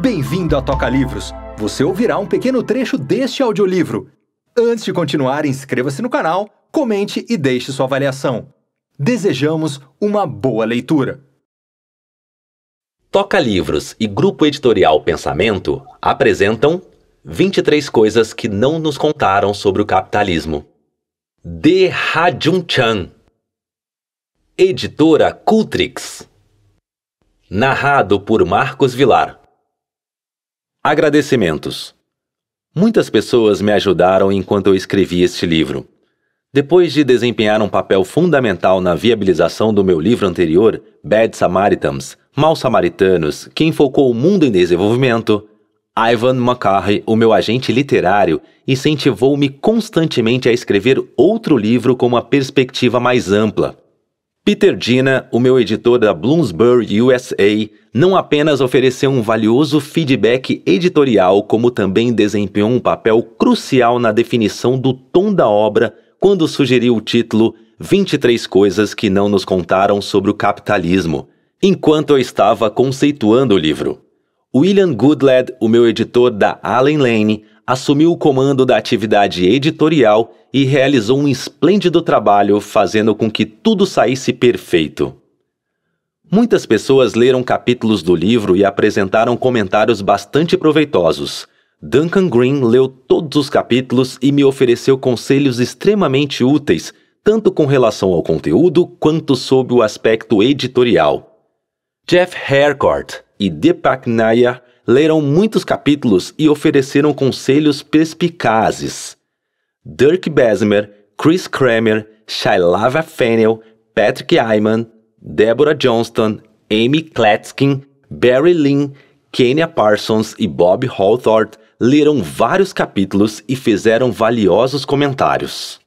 Bem-vindo a Toca Livros! Você ouvirá um pequeno trecho deste audiolivro. Antes de continuar, inscreva-se no canal, comente e deixe sua avaliação. Desejamos uma boa leitura! Toca Livros e Grupo Editorial Pensamento apresentam 23 coisas que não nos contaram sobre o capitalismo. De Hajun Chan, editora Cultrix, narrado por Marcos Vilar. Agradecimentos. Muitas pessoas me ajudaram enquanto eu escrevi este livro. Depois de desempenhar um papel fundamental na viabilização do meu livro anterior, Bad Samaritans, Maus Samaritanos, que enfocou o mundo em desenvolvimento, Ivan McCarry, o meu agente literário, incentivou-me constantemente a escrever outro livro com uma perspectiva mais ampla. Peter Dina, o meu editor da Bloomsbury USA, não apenas ofereceu um valioso feedback editorial, como também desempenhou um papel crucial na definição do tom da obra quando sugeriu o título 23 Coisas que Não Nos Contaram sobre o Capitalismo, enquanto eu estava conceituando o livro. William Goodlad, o meu editor da Allen Lane, assumiu o comando da atividade editorial e realizou um esplêndido trabalho fazendo com que tudo saísse perfeito. Muitas pessoas leram capítulos do livro e apresentaram comentários bastante proveitosos. Duncan Green leu todos os capítulos e me ofereceu conselhos extremamente úteis, tanto com relação ao conteúdo quanto sob o aspecto editorial. Jeff Harcourt e Deepak Nair leram muitos capítulos e ofereceram conselhos perspicazes. Dirk Besmer, Chris Kramer, Shailava Fennel, Patrick Ayman, Deborah Johnston, Amy Kletskin, Barry Lynn, Kenya Parsons e Bob Hawthorne leram vários capítulos e fizeram valiosos comentários.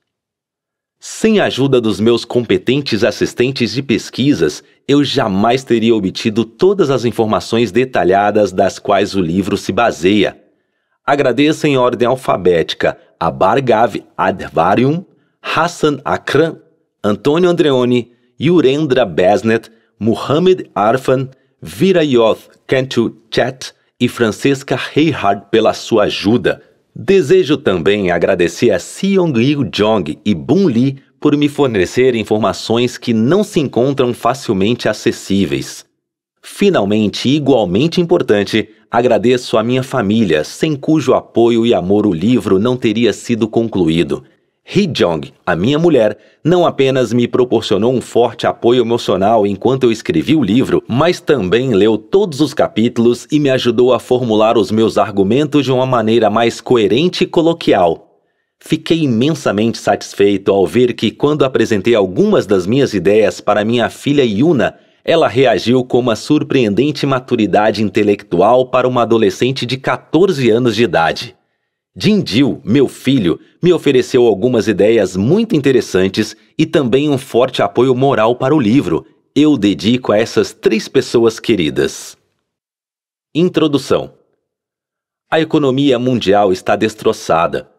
Sem a ajuda dos meus competentes assistentes de pesquisas, eu jamais teria obtido todas as informações detalhadas das quais o livro se baseia. Agradeço em ordem alfabética a Bargav Advarium, Hassan Akram, Antônio Andreoni, Yurendra Basnet, Muhammad Arfan, Virayoth Kentu Chat e Francesca Reinhardt pela sua ajuda. Desejo também agradecer a Seong Liu Jong e Boon Lee por me fornecer informações que não se encontram facilmente acessíveis. Finalmente, igualmente importante, agradeço à minha família, sem cujo apoio e amor o livro não teria sido concluído. Hee Jong, a minha mulher, não apenas me proporcionou um forte apoio emocional enquanto eu escrevi o livro, mas também leu todos os capítulos e me ajudou a formular os meus argumentos de uma maneira mais coerente e coloquial. Fiquei imensamente satisfeito ao ver que, quando apresentei algumas das minhas ideias para minha filha Yuna, ela reagiu com uma surpreendente maturidade intelectual para uma adolescente de 14 anos de idade. Dindil, meu filho, me ofereceu algumas ideias muito interessantes e também um forte apoio moral para o livro. Eu dedico a essas três pessoas queridas. Introdução: A economia mundial está destroçada.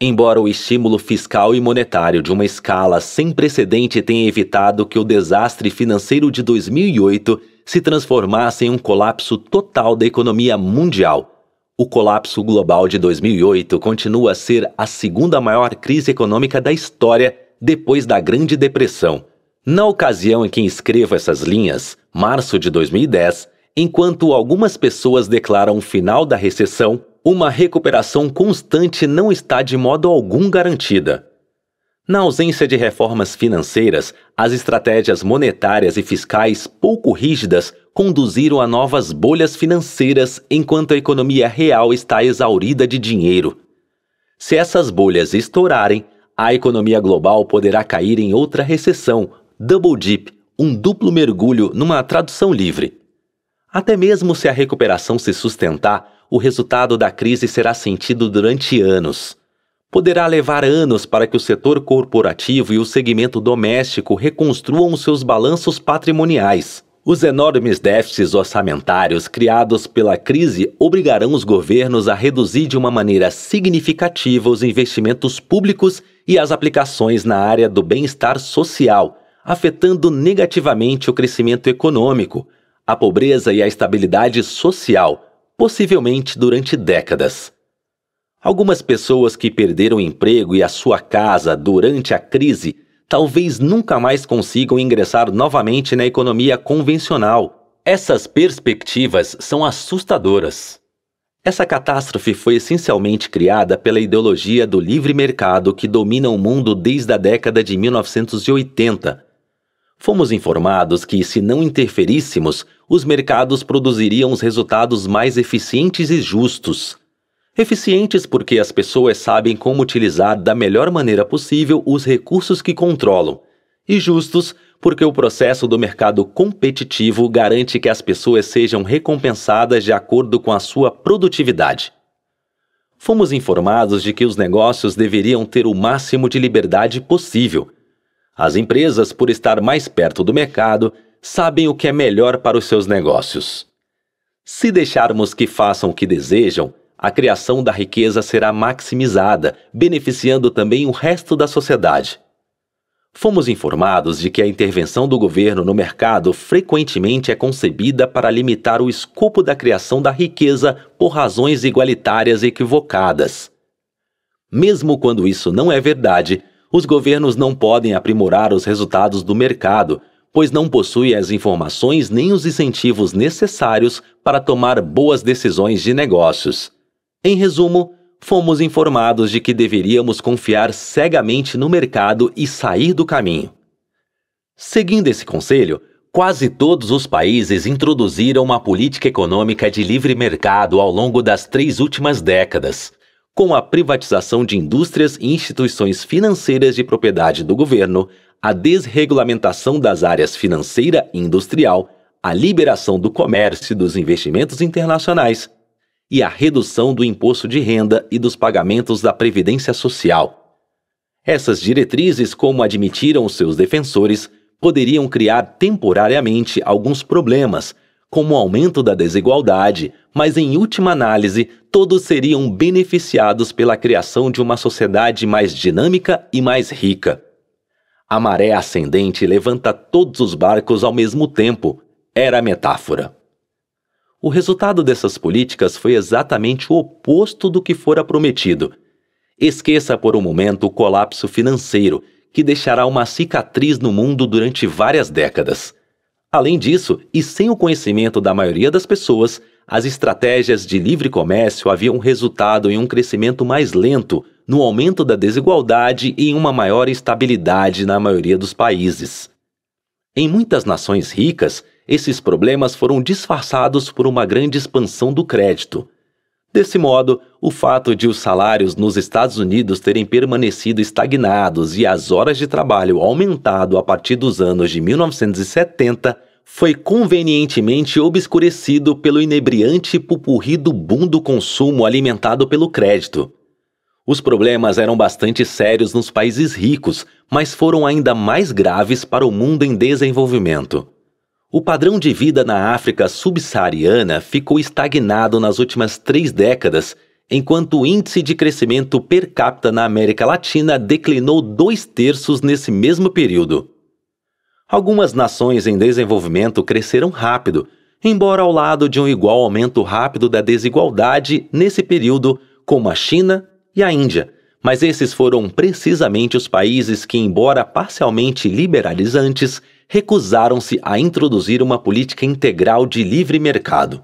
Embora o estímulo fiscal e monetário de uma escala sem precedente tenha evitado que o desastre financeiro de 2008 se transformasse em um colapso total da economia mundial o colapso global de 2008 continua a ser a segunda maior crise econômica da história depois da Grande Depressão. Na ocasião em que escrevo essas linhas, março de 2010, enquanto algumas pessoas declaram o final da recessão, uma recuperação constante não está de modo algum garantida. Na ausência de reformas financeiras, as estratégias monetárias e fiscais pouco rígidas conduziram a novas bolhas financeiras enquanto a economia real está exaurida de dinheiro. Se essas bolhas estourarem, a economia global poderá cair em outra recessão, double dip, um duplo mergulho numa tradução livre. Até mesmo se a recuperação se sustentar, o resultado da crise será sentido durante anos poderá levar anos para que o setor corporativo e o segmento doméstico reconstruam seus balanços patrimoniais. Os enormes déficits orçamentários criados pela crise obrigarão os governos a reduzir de uma maneira significativa os investimentos públicos e as aplicações na área do bem-estar social, afetando negativamente o crescimento econômico, a pobreza e a estabilidade social, possivelmente durante décadas. Algumas pessoas que perderam o emprego e a sua casa durante a crise talvez nunca mais consigam ingressar novamente na economia convencional. Essas perspectivas são assustadoras. Essa catástrofe foi essencialmente criada pela ideologia do livre mercado que domina o mundo desde a década de 1980. Fomos informados que, se não interferíssemos, os mercados produziriam os resultados mais eficientes e justos. Eficientes porque as pessoas sabem como utilizar da melhor maneira possível os recursos que controlam. E justos porque o processo do mercado competitivo garante que as pessoas sejam recompensadas de acordo com a sua produtividade. Fomos informados de que os negócios deveriam ter o máximo de liberdade possível. As empresas, por estar mais perto do mercado, sabem o que é melhor para os seus negócios. Se deixarmos que façam o que desejam, a criação da riqueza será maximizada, beneficiando também o resto da sociedade. Fomos informados de que a intervenção do governo no mercado frequentemente é concebida para limitar o escopo da criação da riqueza por razões igualitárias equivocadas. Mesmo quando isso não é verdade, os governos não podem aprimorar os resultados do mercado, pois não possuem as informações nem os incentivos necessários para tomar boas decisões de negócios. Em resumo, fomos informados de que deveríamos confiar cegamente no mercado e sair do caminho. Seguindo esse conselho, quase todos os países introduziram uma política econômica de livre mercado ao longo das três últimas décadas, com a privatização de indústrias e instituições financeiras de propriedade do governo, a desregulamentação das áreas financeira e industrial, a liberação do comércio e dos investimentos internacionais e a redução do imposto de renda e dos pagamentos da Previdência Social. Essas diretrizes, como admitiram seus defensores, poderiam criar temporariamente alguns problemas, como o aumento da desigualdade, mas em última análise, todos seriam beneficiados pela criação de uma sociedade mais dinâmica e mais rica. A maré ascendente levanta todos os barcos ao mesmo tempo, era a metáfora. O resultado dessas políticas foi exatamente o oposto do que fora prometido. Esqueça por um momento o colapso financeiro, que deixará uma cicatriz no mundo durante várias décadas. Além disso, e sem o conhecimento da maioria das pessoas, as estratégias de livre comércio haviam resultado em um crescimento mais lento, no aumento da desigualdade e em uma maior estabilidade na maioria dos países. Em muitas nações ricas, esses problemas foram disfarçados por uma grande expansão do crédito. Desse modo, o fato de os salários nos Estados Unidos terem permanecido estagnados e as horas de trabalho aumentado a partir dos anos de 1970 foi convenientemente obscurecido pelo inebriante pupurri do boom do consumo alimentado pelo crédito. Os problemas eram bastante sérios nos países ricos, mas foram ainda mais graves para o mundo em desenvolvimento. O padrão de vida na África subsaariana ficou estagnado nas últimas três décadas, enquanto o índice de crescimento per capita na América Latina declinou dois terços nesse mesmo período. Algumas nações em desenvolvimento cresceram rápido, embora ao lado de um igual aumento rápido da desigualdade nesse período, como a China e a Índia. Mas esses foram precisamente os países que, embora parcialmente liberalizantes, recusaram-se a introduzir uma política integral de livre mercado.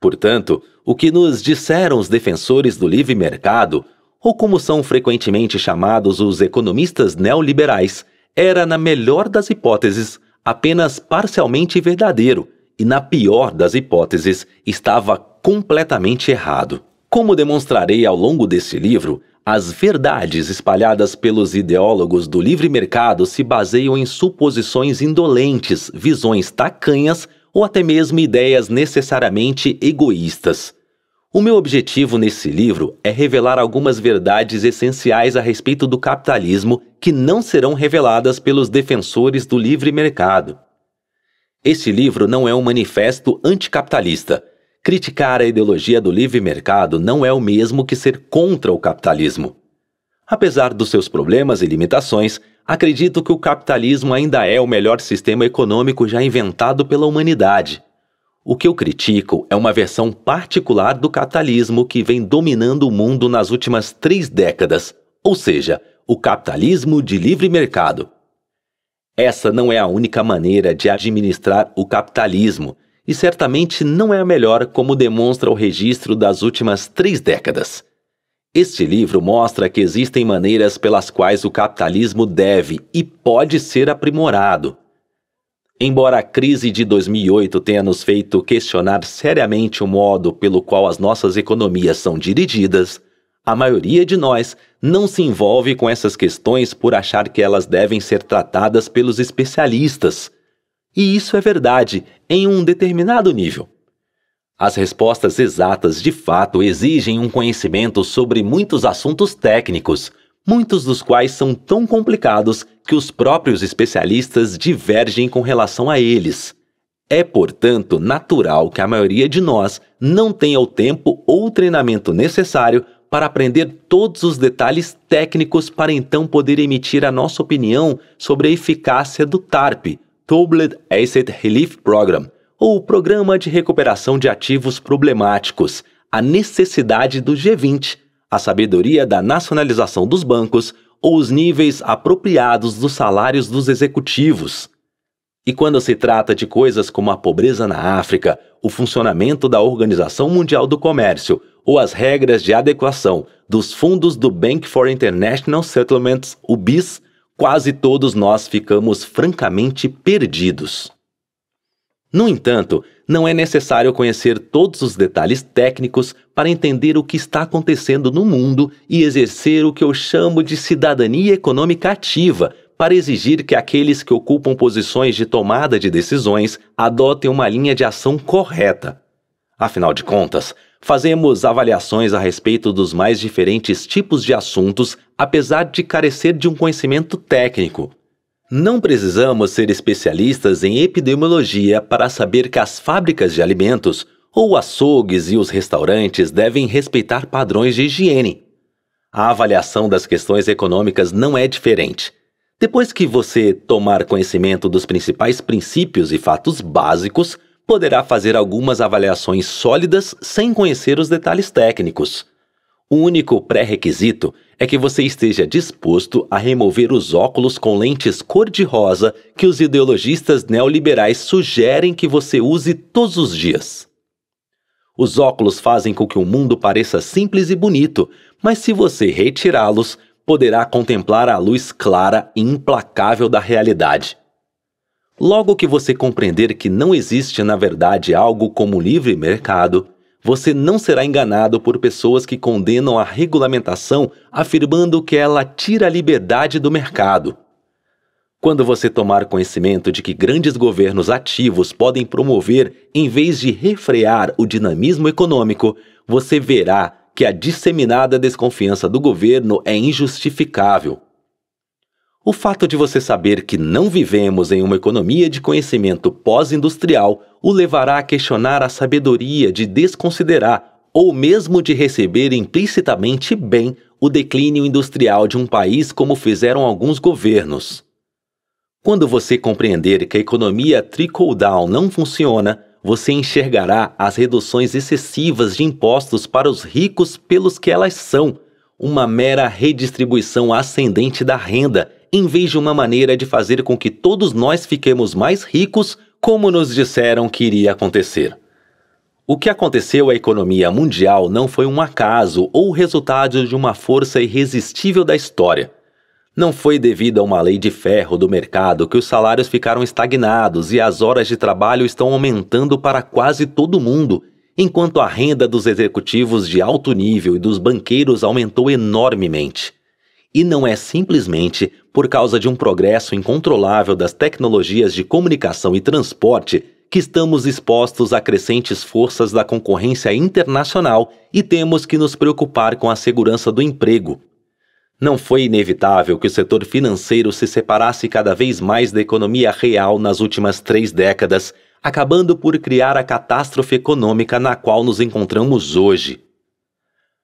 Portanto, o que nos disseram os defensores do livre mercado, ou como são frequentemente chamados os economistas neoliberais, era, na melhor das hipóteses, apenas parcialmente verdadeiro e, na pior das hipóteses, estava completamente errado. Como demonstrarei ao longo deste livro, as verdades espalhadas pelos ideólogos do livre mercado se baseiam em suposições indolentes, visões tacanhas ou até mesmo ideias necessariamente egoístas. O meu objetivo nesse livro é revelar algumas verdades essenciais a respeito do capitalismo que não serão reveladas pelos defensores do livre mercado. Esse livro não é um manifesto anticapitalista Criticar a ideologia do livre mercado não é o mesmo que ser contra o capitalismo. Apesar dos seus problemas e limitações, acredito que o capitalismo ainda é o melhor sistema econômico já inventado pela humanidade. O que eu critico é uma versão particular do capitalismo que vem dominando o mundo nas últimas três décadas, ou seja, o capitalismo de livre mercado. Essa não é a única maneira de administrar o capitalismo, e certamente não é a melhor, como demonstra o registro das últimas três décadas. Este livro mostra que existem maneiras pelas quais o capitalismo deve e pode ser aprimorado. Embora a crise de 2008 tenha nos feito questionar seriamente o modo pelo qual as nossas economias são dirigidas, a maioria de nós não se envolve com essas questões por achar que elas devem ser tratadas pelos especialistas e isso é verdade em um determinado nível. As respostas exatas de fato exigem um conhecimento sobre muitos assuntos técnicos, muitos dos quais são tão complicados que os próprios especialistas divergem com relação a eles. É, portanto, natural que a maioria de nós não tenha o tempo ou o treinamento necessário para aprender todos os detalhes técnicos para então poder emitir a nossa opinião sobre a eficácia do TARP, Troubled Asset Relief Program, ou Programa de Recuperação de Ativos Problemáticos, a necessidade do G20, a sabedoria da nacionalização dos bancos ou os níveis apropriados dos salários dos executivos. E quando se trata de coisas como a pobreza na África, o funcionamento da Organização Mundial do Comércio ou as regras de adequação dos fundos do Bank for International Settlements, o BIS, quase todos nós ficamos francamente perdidos. No entanto, não é necessário conhecer todos os detalhes técnicos para entender o que está acontecendo no mundo e exercer o que eu chamo de cidadania econômica ativa, para exigir que aqueles que ocupam posições de tomada de decisões adotem uma linha de ação correta. Afinal de contas, fazemos avaliações a respeito dos mais diferentes tipos de assuntos apesar de carecer de um conhecimento técnico. Não precisamos ser especialistas em epidemiologia para saber que as fábricas de alimentos ou açougues e os restaurantes devem respeitar padrões de higiene. A avaliação das questões econômicas não é diferente. Depois que você tomar conhecimento dos principais princípios e fatos básicos, poderá fazer algumas avaliações sólidas sem conhecer os detalhes técnicos. O único pré-requisito é que você esteja disposto a remover os óculos com lentes cor-de-rosa que os ideologistas neoliberais sugerem que você use todos os dias. Os óculos fazem com que o mundo pareça simples e bonito, mas se você retirá-los, poderá contemplar a luz clara e implacável da realidade. Logo que você compreender que não existe, na verdade, algo como livre mercado, você não será enganado por pessoas que condenam a regulamentação afirmando que ela tira a liberdade do mercado. Quando você tomar conhecimento de que grandes governos ativos podem promover em vez de refrear o dinamismo econômico, você verá que a disseminada desconfiança do governo é injustificável. O fato de você saber que não vivemos em uma economia de conhecimento pós-industrial o levará a questionar a sabedoria de desconsiderar ou mesmo de receber implicitamente bem o declínio industrial de um país, como fizeram alguns governos. Quando você compreender que a economia trickle-down não funciona, você enxergará as reduções excessivas de impostos para os ricos pelos que elas são, uma mera redistribuição ascendente da renda em vez de uma maneira de fazer com que todos nós fiquemos mais ricos, como nos disseram que iria acontecer. O que aconteceu à economia mundial não foi um acaso ou resultado de uma força irresistível da história. Não foi devido a uma lei de ferro do mercado que os salários ficaram estagnados e as horas de trabalho estão aumentando para quase todo mundo, enquanto a renda dos executivos de alto nível e dos banqueiros aumentou enormemente e não é simplesmente por causa de um progresso incontrolável das tecnologias de comunicação e transporte que estamos expostos a crescentes forças da concorrência internacional e temos que nos preocupar com a segurança do emprego. Não foi inevitável que o setor financeiro se separasse cada vez mais da economia real nas últimas três décadas, acabando por criar a catástrofe econômica na qual nos encontramos hoje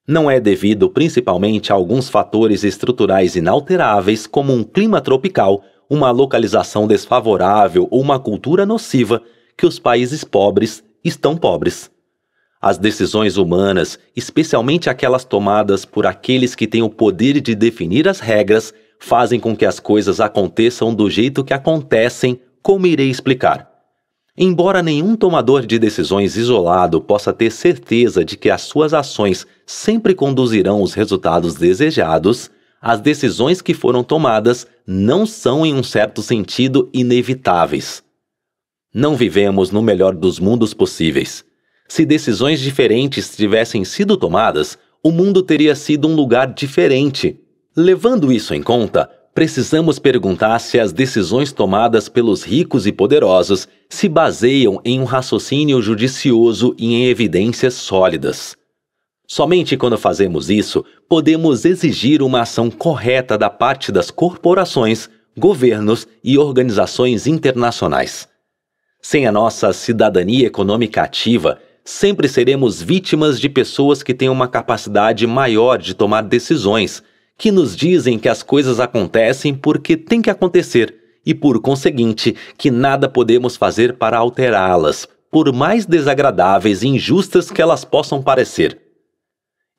não é devido principalmente a alguns fatores estruturais inalteráveis, como um clima tropical, uma localização desfavorável ou uma cultura nociva, que os países pobres estão pobres. As decisões humanas, especialmente aquelas tomadas por aqueles que têm o poder de definir as regras, fazem com que as coisas aconteçam do jeito que acontecem, como irei explicar. Embora nenhum tomador de decisões isolado possa ter certeza de que as suas ações sempre conduzirão os resultados desejados, as decisões que foram tomadas não são, em um certo sentido, inevitáveis. Não vivemos no melhor dos mundos possíveis. Se decisões diferentes tivessem sido tomadas, o mundo teria sido um lugar diferente. Levando isso em conta, precisamos perguntar se as decisões tomadas pelos ricos e poderosos se baseiam em um raciocínio judicioso e em evidências sólidas. Somente quando fazemos isso podemos exigir uma ação correta da parte das corporações, governos e organizações internacionais. Sem a nossa cidadania econômica ativa, sempre seremos vítimas de pessoas que têm uma capacidade maior de tomar decisões que nos dizem que as coisas acontecem porque têm que acontecer e, por conseguinte, que nada podemos fazer para alterá-las, por mais desagradáveis e injustas que elas possam parecer.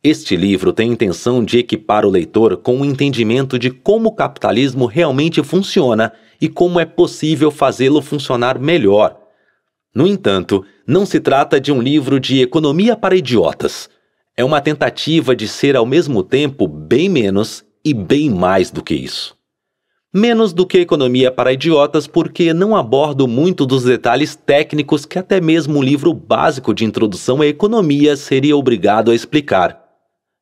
Este livro tem a intenção de equipar o leitor com o um entendimento de como o capitalismo realmente funciona e como é possível fazê-lo funcionar melhor. No entanto, não se trata de um livro de economia para idiotas. É uma tentativa de ser ao mesmo tempo bem menos e bem mais do que isso. Menos do que Economia para Idiotas, porque não abordo muito dos detalhes técnicos que até mesmo um livro básico de introdução à economia seria obrigado a explicar.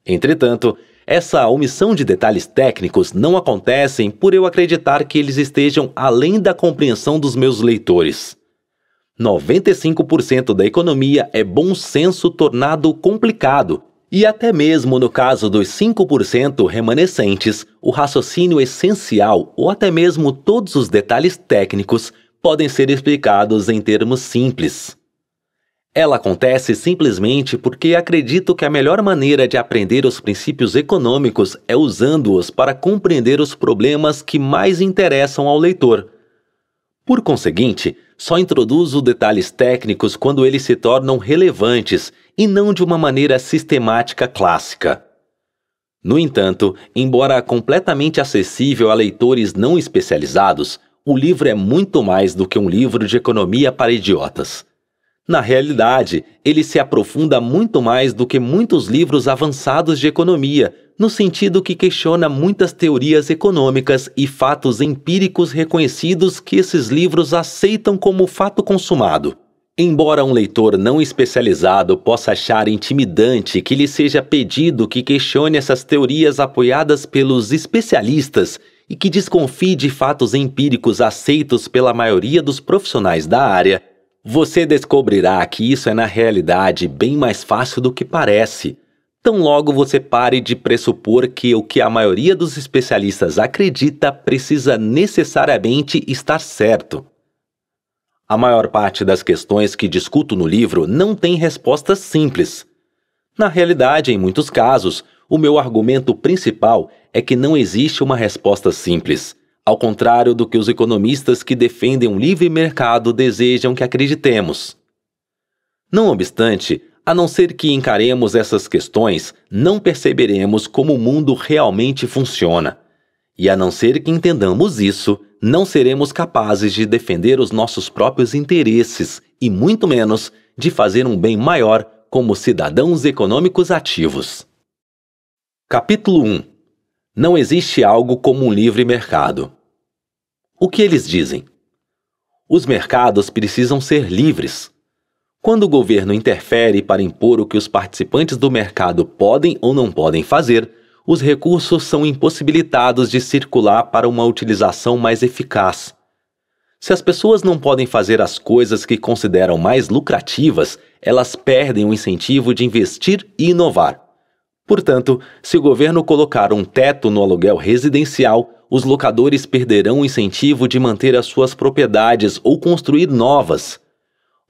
Entretanto, essa omissão de detalhes técnicos não acontecem por eu acreditar que eles estejam além da compreensão dos meus leitores. 95% da economia é bom senso tornado complicado, e até mesmo no caso dos 5% remanescentes, o raciocínio essencial ou até mesmo todos os detalhes técnicos podem ser explicados em termos simples. Ela acontece simplesmente porque acredito que a melhor maneira de aprender os princípios econômicos é usando-os para compreender os problemas que mais interessam ao leitor. Por conseguinte, só introduzo detalhes técnicos quando eles se tornam relevantes e não de uma maneira sistemática clássica. No entanto, embora completamente acessível a leitores não especializados, o livro é muito mais do que um livro de economia para idiotas. Na realidade, ele se aprofunda muito mais do que muitos livros avançados de economia, no sentido que questiona muitas teorias econômicas e fatos empíricos reconhecidos que esses livros aceitam como fato consumado. Embora um leitor não especializado possa achar intimidante que lhe seja pedido que questione essas teorias apoiadas pelos especialistas e que desconfie de fatos empíricos aceitos pela maioria dos profissionais da área, você descobrirá que isso é na realidade bem mais fácil do que parece. Tão logo você pare de pressupor que o que a maioria dos especialistas acredita precisa necessariamente estar certo. A maior parte das questões que discuto no livro não tem resposta simples. Na realidade, em muitos casos, o meu argumento principal é que não existe uma resposta simples, ao contrário do que os economistas que defendem um livre mercado desejam que acreditemos. Não obstante, a não ser que encaremos essas questões, não perceberemos como o mundo realmente funciona. E a não ser que entendamos isso, não seremos capazes de defender os nossos próprios interesses e, muito menos, de fazer um bem maior como cidadãos econômicos ativos. Capítulo 1 Não existe algo como um livre mercado. O que eles dizem? Os mercados precisam ser livres, quando o governo interfere para impor o que os participantes do mercado podem ou não podem fazer, os recursos são impossibilitados de circular para uma utilização mais eficaz. Se as pessoas não podem fazer as coisas que consideram mais lucrativas, elas perdem o incentivo de investir e inovar. Portanto, se o governo colocar um teto no aluguel residencial, os locadores perderão o incentivo de manter as suas propriedades ou construir novas.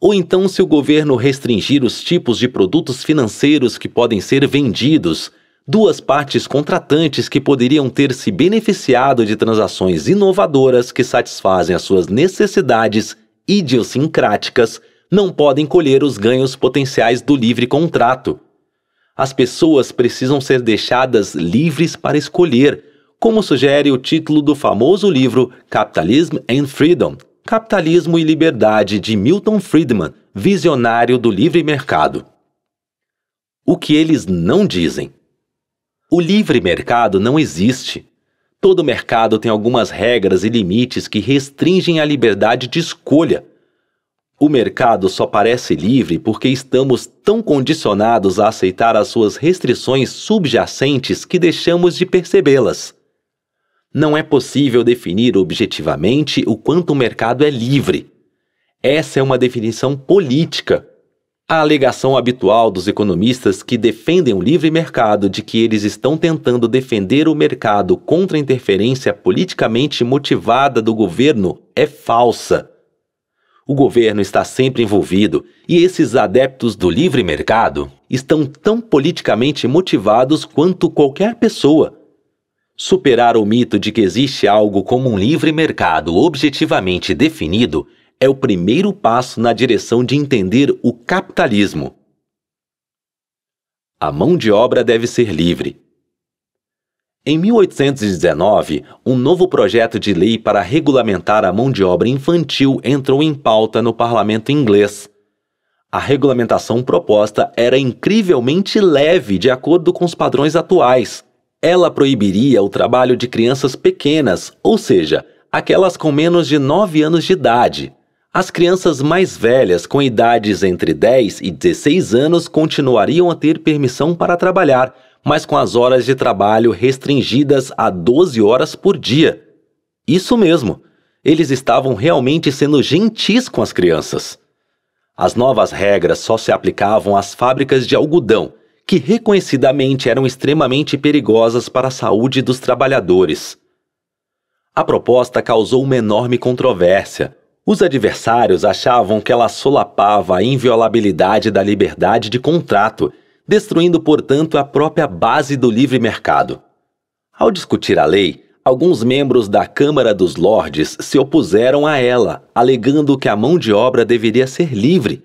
Ou então, se o governo restringir os tipos de produtos financeiros que podem ser vendidos, duas partes contratantes que poderiam ter se beneficiado de transações inovadoras que satisfazem as suas necessidades idiosincráticas não podem colher os ganhos potenciais do livre contrato. As pessoas precisam ser deixadas livres para escolher, como sugere o título do famoso livro Capitalism and Freedom, Capitalismo e Liberdade, de Milton Friedman, visionário do livre mercado. O que eles não dizem. O livre mercado não existe. Todo mercado tem algumas regras e limites que restringem a liberdade de escolha. O mercado só parece livre porque estamos tão condicionados a aceitar as suas restrições subjacentes que deixamos de percebê-las. Não é possível definir objetivamente o quanto o mercado é livre. Essa é uma definição política. A alegação habitual dos economistas que defendem o livre mercado de que eles estão tentando defender o mercado contra a interferência politicamente motivada do governo é falsa. O governo está sempre envolvido e esses adeptos do livre mercado estão tão politicamente motivados quanto qualquer pessoa Superar o mito de que existe algo como um livre mercado objetivamente definido é o primeiro passo na direção de entender o capitalismo. A mão de obra deve ser livre. Em 1819, um novo projeto de lei para regulamentar a mão de obra infantil entrou em pauta no parlamento inglês. A regulamentação proposta era incrivelmente leve de acordo com os padrões atuais. Ela proibiria o trabalho de crianças pequenas, ou seja, aquelas com menos de 9 anos de idade. As crianças mais velhas, com idades entre 10 e 16 anos, continuariam a ter permissão para trabalhar, mas com as horas de trabalho restringidas a 12 horas por dia. Isso mesmo, eles estavam realmente sendo gentis com as crianças. As novas regras só se aplicavam às fábricas de algodão, que reconhecidamente eram extremamente perigosas para a saúde dos trabalhadores. A proposta causou uma enorme controvérsia. Os adversários achavam que ela solapava a inviolabilidade da liberdade de contrato, destruindo, portanto, a própria base do livre mercado. Ao discutir a lei, alguns membros da Câmara dos Lordes se opuseram a ela, alegando que a mão de obra deveria ser livre.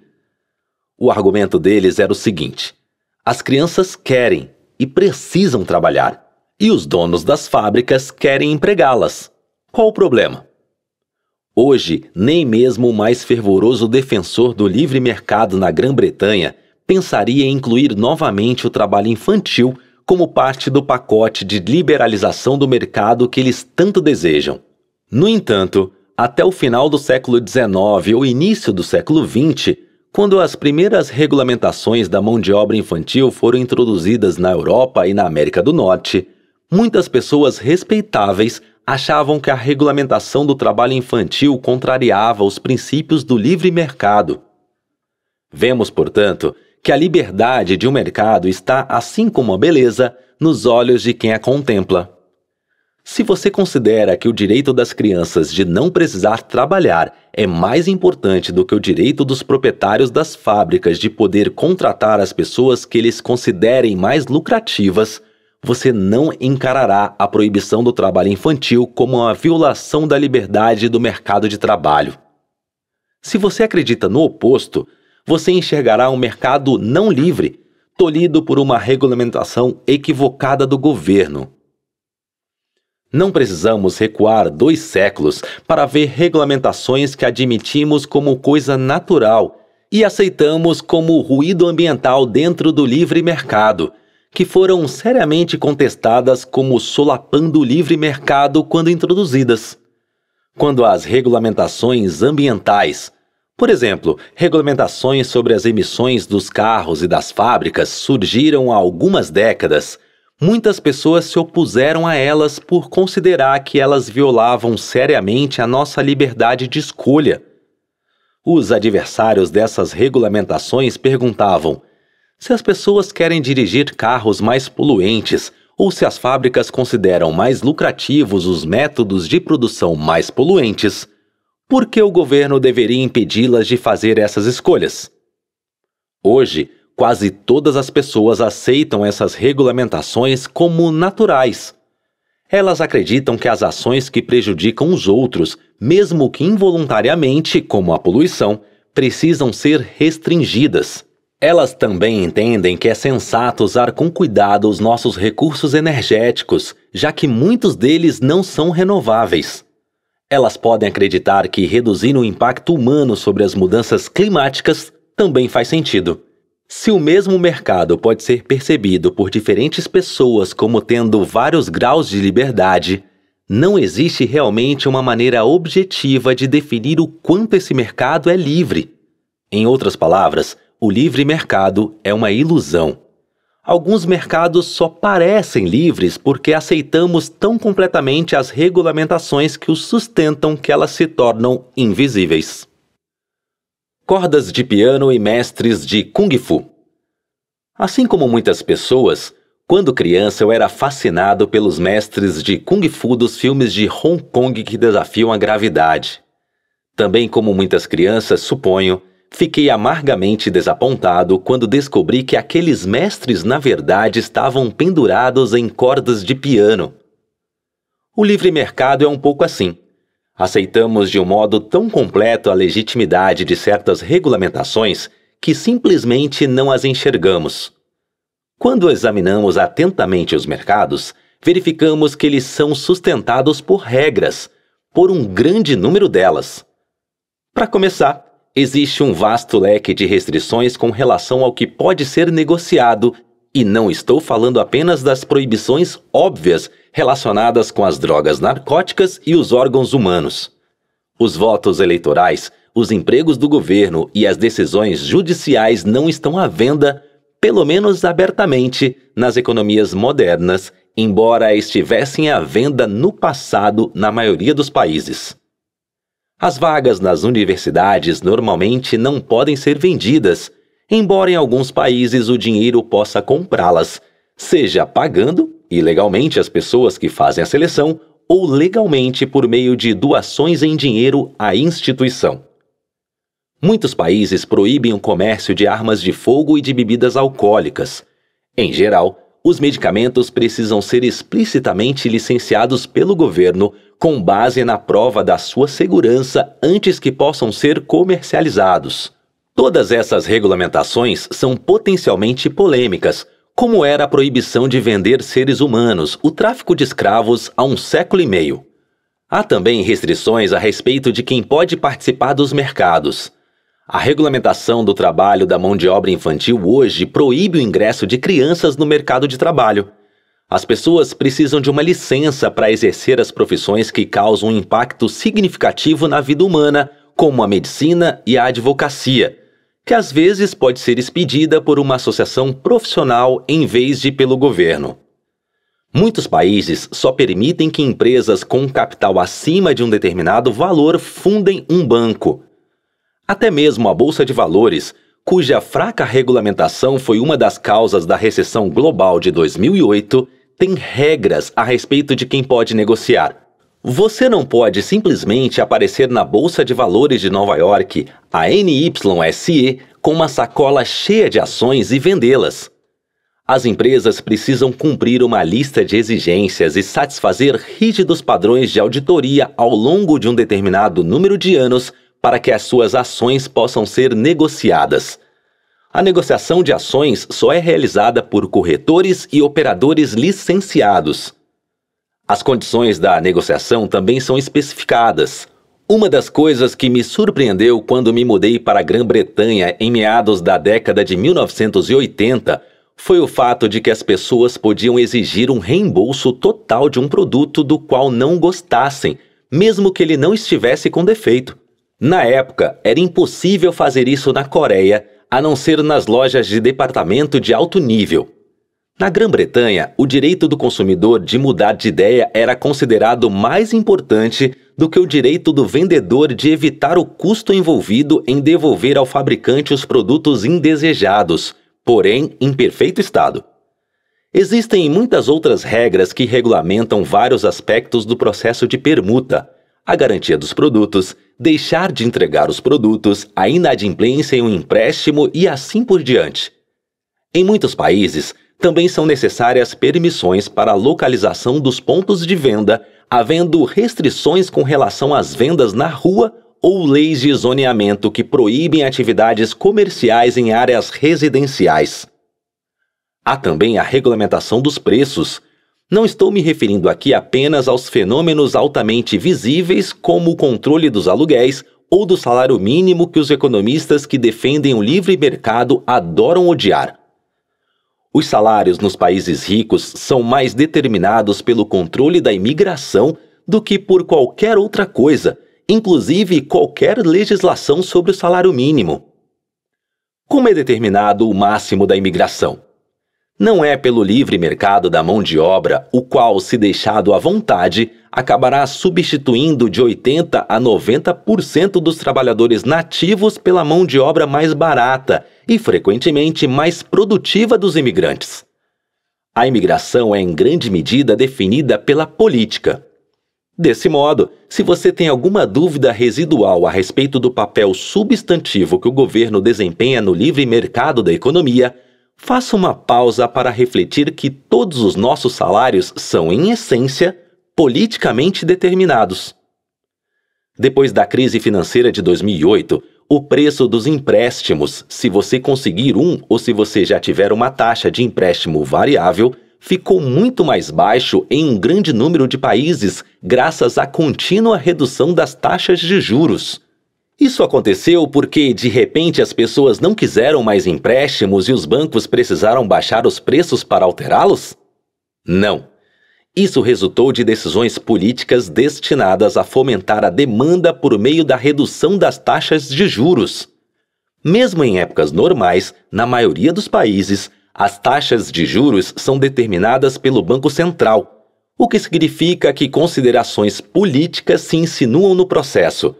O argumento deles era o seguinte: as crianças querem e precisam trabalhar, e os donos das fábricas querem empregá-las. Qual o problema? Hoje, nem mesmo o mais fervoroso defensor do livre mercado na Grã-Bretanha pensaria em incluir novamente o trabalho infantil como parte do pacote de liberalização do mercado que eles tanto desejam. No entanto, até o final do século XIX ou início do século XX, quando as primeiras regulamentações da mão de obra infantil foram introduzidas na Europa e na América do Norte, muitas pessoas respeitáveis achavam que a regulamentação do trabalho infantil contrariava os princípios do livre mercado. Vemos, portanto, que a liberdade de um mercado está, assim como a beleza, nos olhos de quem a contempla. Se você considera que o direito das crianças de não precisar trabalhar é mais importante do que o direito dos proprietários das fábricas de poder contratar as pessoas que eles considerem mais lucrativas, você não encarará a proibição do trabalho infantil como uma violação da liberdade do mercado de trabalho. Se você acredita no oposto, você enxergará um mercado não livre, tolhido por uma regulamentação equivocada do governo, não precisamos recuar dois séculos para ver regulamentações que admitimos como coisa natural e aceitamos como ruído ambiental dentro do livre mercado, que foram seriamente contestadas como solapando o livre mercado quando introduzidas. Quando as regulamentações ambientais, por exemplo, regulamentações sobre as emissões dos carros e das fábricas surgiram há algumas décadas, muitas pessoas se opuseram a elas por considerar que elas violavam seriamente a nossa liberdade de escolha. Os adversários dessas regulamentações perguntavam se as pessoas querem dirigir carros mais poluentes ou se as fábricas consideram mais lucrativos os métodos de produção mais poluentes, por que o governo deveria impedi-las de fazer essas escolhas? Hoje, Quase todas as pessoas aceitam essas regulamentações como naturais. Elas acreditam que as ações que prejudicam os outros, mesmo que involuntariamente, como a poluição, precisam ser restringidas. Elas também entendem que é sensato usar com cuidado os nossos recursos energéticos, já que muitos deles não são renováveis. Elas podem acreditar que reduzir o impacto humano sobre as mudanças climáticas também faz sentido. Se o mesmo mercado pode ser percebido por diferentes pessoas como tendo vários graus de liberdade, não existe realmente uma maneira objetiva de definir o quanto esse mercado é livre. Em outras palavras, o livre mercado é uma ilusão. Alguns mercados só parecem livres porque aceitamos tão completamente as regulamentações que os sustentam que elas se tornam invisíveis cordas de piano e mestres de kung fu. Assim como muitas pessoas, quando criança eu era fascinado pelos mestres de kung fu dos filmes de Hong Kong que desafiam a gravidade. Também como muitas crianças, suponho, fiquei amargamente desapontado quando descobri que aqueles mestres na verdade estavam pendurados em cordas de piano. O livre mercado é um pouco assim. Aceitamos de um modo tão completo a legitimidade de certas regulamentações que simplesmente não as enxergamos. Quando examinamos atentamente os mercados, verificamos que eles são sustentados por regras, por um grande número delas. Para começar, existe um vasto leque de restrições com relação ao que pode ser negociado e não estou falando apenas das proibições óbvias relacionadas com as drogas narcóticas e os órgãos humanos. Os votos eleitorais, os empregos do governo e as decisões judiciais não estão à venda, pelo menos abertamente, nas economias modernas, embora estivessem à venda no passado na maioria dos países. As vagas nas universidades normalmente não podem ser vendidas, embora em alguns países o dinheiro possa comprá-las, seja pagando ilegalmente as pessoas que fazem a seleção ou legalmente por meio de doações em dinheiro à instituição. Muitos países proíbem o comércio de armas de fogo e de bebidas alcoólicas. Em geral, os medicamentos precisam ser explicitamente licenciados pelo governo com base na prova da sua segurança antes que possam ser comercializados. Todas essas regulamentações são potencialmente polêmicas, como era a proibição de vender seres humanos, o tráfico de escravos, há um século e meio. Há também restrições a respeito de quem pode participar dos mercados. A regulamentação do trabalho da mão de obra infantil hoje proíbe o ingresso de crianças no mercado de trabalho. As pessoas precisam de uma licença para exercer as profissões que causam um impacto significativo na vida humana, como a medicina e a advocacia, que às vezes pode ser expedida por uma associação profissional em vez de pelo governo. Muitos países só permitem que empresas com capital acima de um determinado valor fundem um banco. Até mesmo a Bolsa de Valores, cuja fraca regulamentação foi uma das causas da recessão global de 2008, tem regras a respeito de quem pode negociar. Você não pode simplesmente aparecer na Bolsa de Valores de Nova York, a NYSE, com uma sacola cheia de ações e vendê-las. As empresas precisam cumprir uma lista de exigências e satisfazer rígidos padrões de auditoria ao longo de um determinado número de anos para que as suas ações possam ser negociadas. A negociação de ações só é realizada por corretores e operadores licenciados. As condições da negociação também são especificadas. Uma das coisas que me surpreendeu quando me mudei para a Grã-Bretanha em meados da década de 1980 foi o fato de que as pessoas podiam exigir um reembolso total de um produto do qual não gostassem, mesmo que ele não estivesse com defeito. Na época, era impossível fazer isso na Coreia, a não ser nas lojas de departamento de alto nível. Na Grã-Bretanha, o direito do consumidor de mudar de ideia era considerado mais importante do que o direito do vendedor de evitar o custo envolvido em devolver ao fabricante os produtos indesejados, porém em perfeito estado. Existem muitas outras regras que regulamentam vários aspectos do processo de permuta, a garantia dos produtos, deixar de entregar os produtos, a inadimplência em um empréstimo e assim por diante. Em muitos países, também são necessárias permissões para a localização dos pontos de venda, havendo restrições com relação às vendas na rua ou leis de zoneamento que proíbem atividades comerciais em áreas residenciais. Há também a regulamentação dos preços. Não estou me referindo aqui apenas aos fenômenos altamente visíveis, como o controle dos aluguéis ou do salário mínimo que os economistas que defendem o livre mercado adoram odiar. Os salários nos países ricos são mais determinados pelo controle da imigração do que por qualquer outra coisa, inclusive qualquer legislação sobre o salário mínimo. Como é determinado o máximo da imigração? Não é pelo livre mercado da mão de obra, o qual, se deixado à vontade, acabará substituindo de 80 a 90% dos trabalhadores nativos pela mão de obra mais barata e frequentemente mais produtiva dos imigrantes. A imigração é em grande medida definida pela política. Desse modo, se você tem alguma dúvida residual a respeito do papel substantivo que o governo desempenha no livre mercado da economia, faça uma pausa para refletir que todos os nossos salários são, em essência, politicamente determinados. Depois da crise financeira de 2008, o preço dos empréstimos, se você conseguir um ou se você já tiver uma taxa de empréstimo variável, ficou muito mais baixo em um grande número de países, graças à contínua redução das taxas de juros. Isso aconteceu porque, de repente, as pessoas não quiseram mais empréstimos e os bancos precisaram baixar os preços para alterá-los? Não. Isso resultou de decisões políticas destinadas a fomentar a demanda por meio da redução das taxas de juros. Mesmo em épocas normais, na maioria dos países, as taxas de juros são determinadas pelo Banco Central, o que significa que considerações políticas se insinuam no processo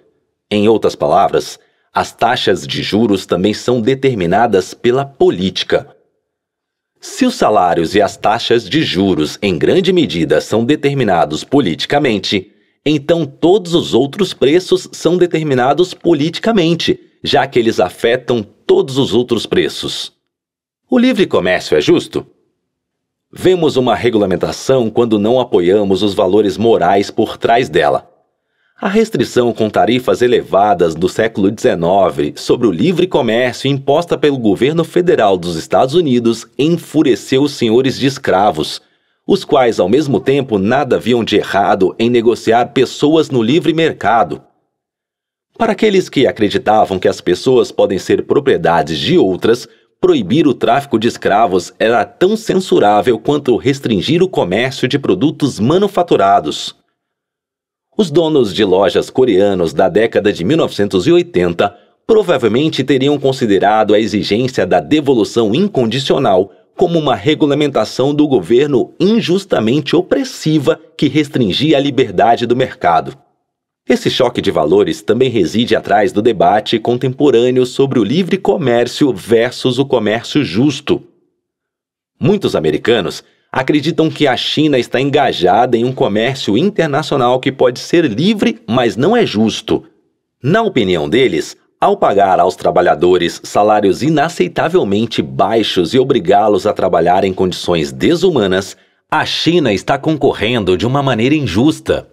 em outras palavras, as taxas de juros também são determinadas pela política. Se os salários e as taxas de juros, em grande medida, são determinados politicamente, então todos os outros preços são determinados politicamente, já que eles afetam todos os outros preços. O livre comércio é justo? Vemos uma regulamentação quando não apoiamos os valores morais por trás dela. A restrição com tarifas elevadas do século XIX sobre o livre comércio imposta pelo governo federal dos Estados Unidos enfureceu os senhores de escravos, os quais, ao mesmo tempo, nada viam de errado em negociar pessoas no livre mercado. Para aqueles que acreditavam que as pessoas podem ser propriedades de outras, proibir o tráfico de escravos era tão censurável quanto restringir o comércio de produtos manufaturados. Os donos de lojas coreanos da década de 1980 provavelmente teriam considerado a exigência da devolução incondicional como uma regulamentação do governo injustamente opressiva que restringia a liberdade do mercado. Esse choque de valores também reside atrás do debate contemporâneo sobre o livre comércio versus o comércio justo. Muitos americanos acreditam que a China está engajada em um comércio internacional que pode ser livre, mas não é justo. Na opinião deles, ao pagar aos trabalhadores salários inaceitavelmente baixos e obrigá-los a trabalhar em condições desumanas, a China está concorrendo de uma maneira injusta.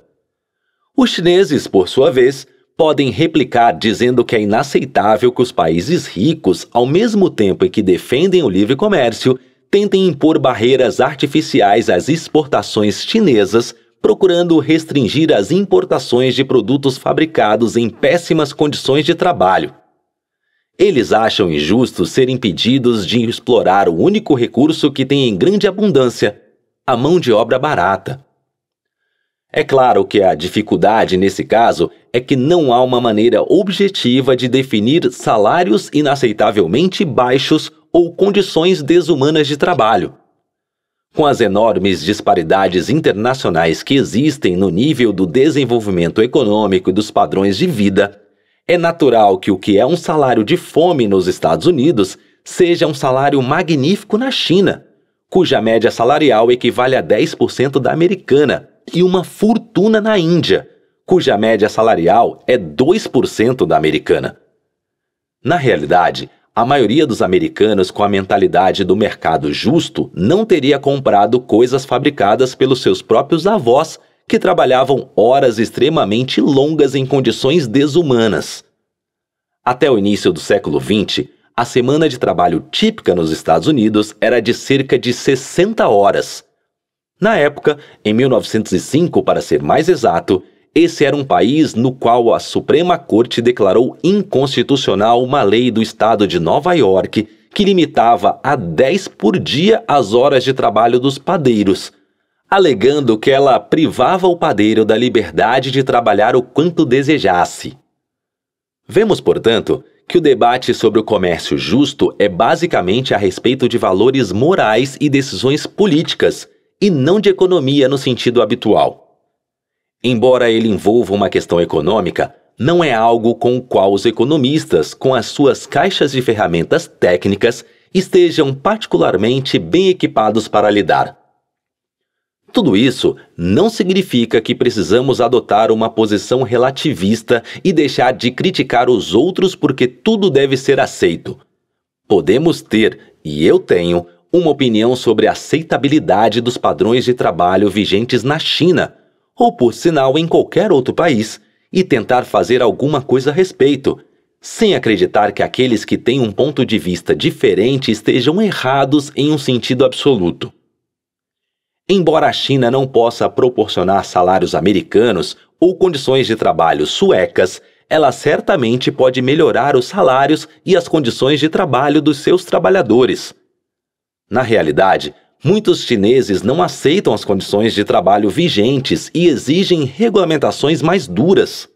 Os chineses, por sua vez, podem replicar dizendo que é inaceitável que os países ricos, ao mesmo tempo em que defendem o livre comércio, tentem impor barreiras artificiais às exportações chinesas, procurando restringir as importações de produtos fabricados em péssimas condições de trabalho. Eles acham injusto serem impedidos de explorar o único recurso que tem em grande abundância, a mão de obra barata. É claro que a dificuldade nesse caso é que não há uma maneira objetiva de definir salários inaceitavelmente baixos ou condições desumanas de trabalho. Com as enormes disparidades internacionais que existem no nível do desenvolvimento econômico e dos padrões de vida, é natural que o que é um salário de fome nos Estados Unidos seja um salário magnífico na China, cuja média salarial equivale a 10% da americana, e uma fortuna na Índia, cuja média salarial é 2% da americana. Na realidade, a maioria dos americanos com a mentalidade do mercado justo não teria comprado coisas fabricadas pelos seus próprios avós, que trabalhavam horas extremamente longas em condições desumanas. Até o início do século XX, a semana de trabalho típica nos Estados Unidos era de cerca de 60 horas. Na época, em 1905 para ser mais exato, esse era um país no qual a Suprema Corte declarou inconstitucional uma lei do estado de Nova York que limitava a 10 por dia as horas de trabalho dos padeiros, alegando que ela privava o padeiro da liberdade de trabalhar o quanto desejasse. Vemos, portanto, que o debate sobre o comércio justo é basicamente a respeito de valores morais e decisões políticas, e não de economia no sentido habitual. Embora ele envolva uma questão econômica, não é algo com o qual os economistas, com as suas caixas de ferramentas técnicas, estejam particularmente bem equipados para lidar. Tudo isso não significa que precisamos adotar uma posição relativista e deixar de criticar os outros porque tudo deve ser aceito. Podemos ter, e eu tenho, uma opinião sobre a aceitabilidade dos padrões de trabalho vigentes na China ou por sinal em qualquer outro país, e tentar fazer alguma coisa a respeito, sem acreditar que aqueles que têm um ponto de vista diferente estejam errados em um sentido absoluto. Embora a China não possa proporcionar salários americanos ou condições de trabalho suecas, ela certamente pode melhorar os salários e as condições de trabalho dos seus trabalhadores. Na realidade, Muitos chineses não aceitam as condições de trabalho vigentes e exigem regulamentações mais duras.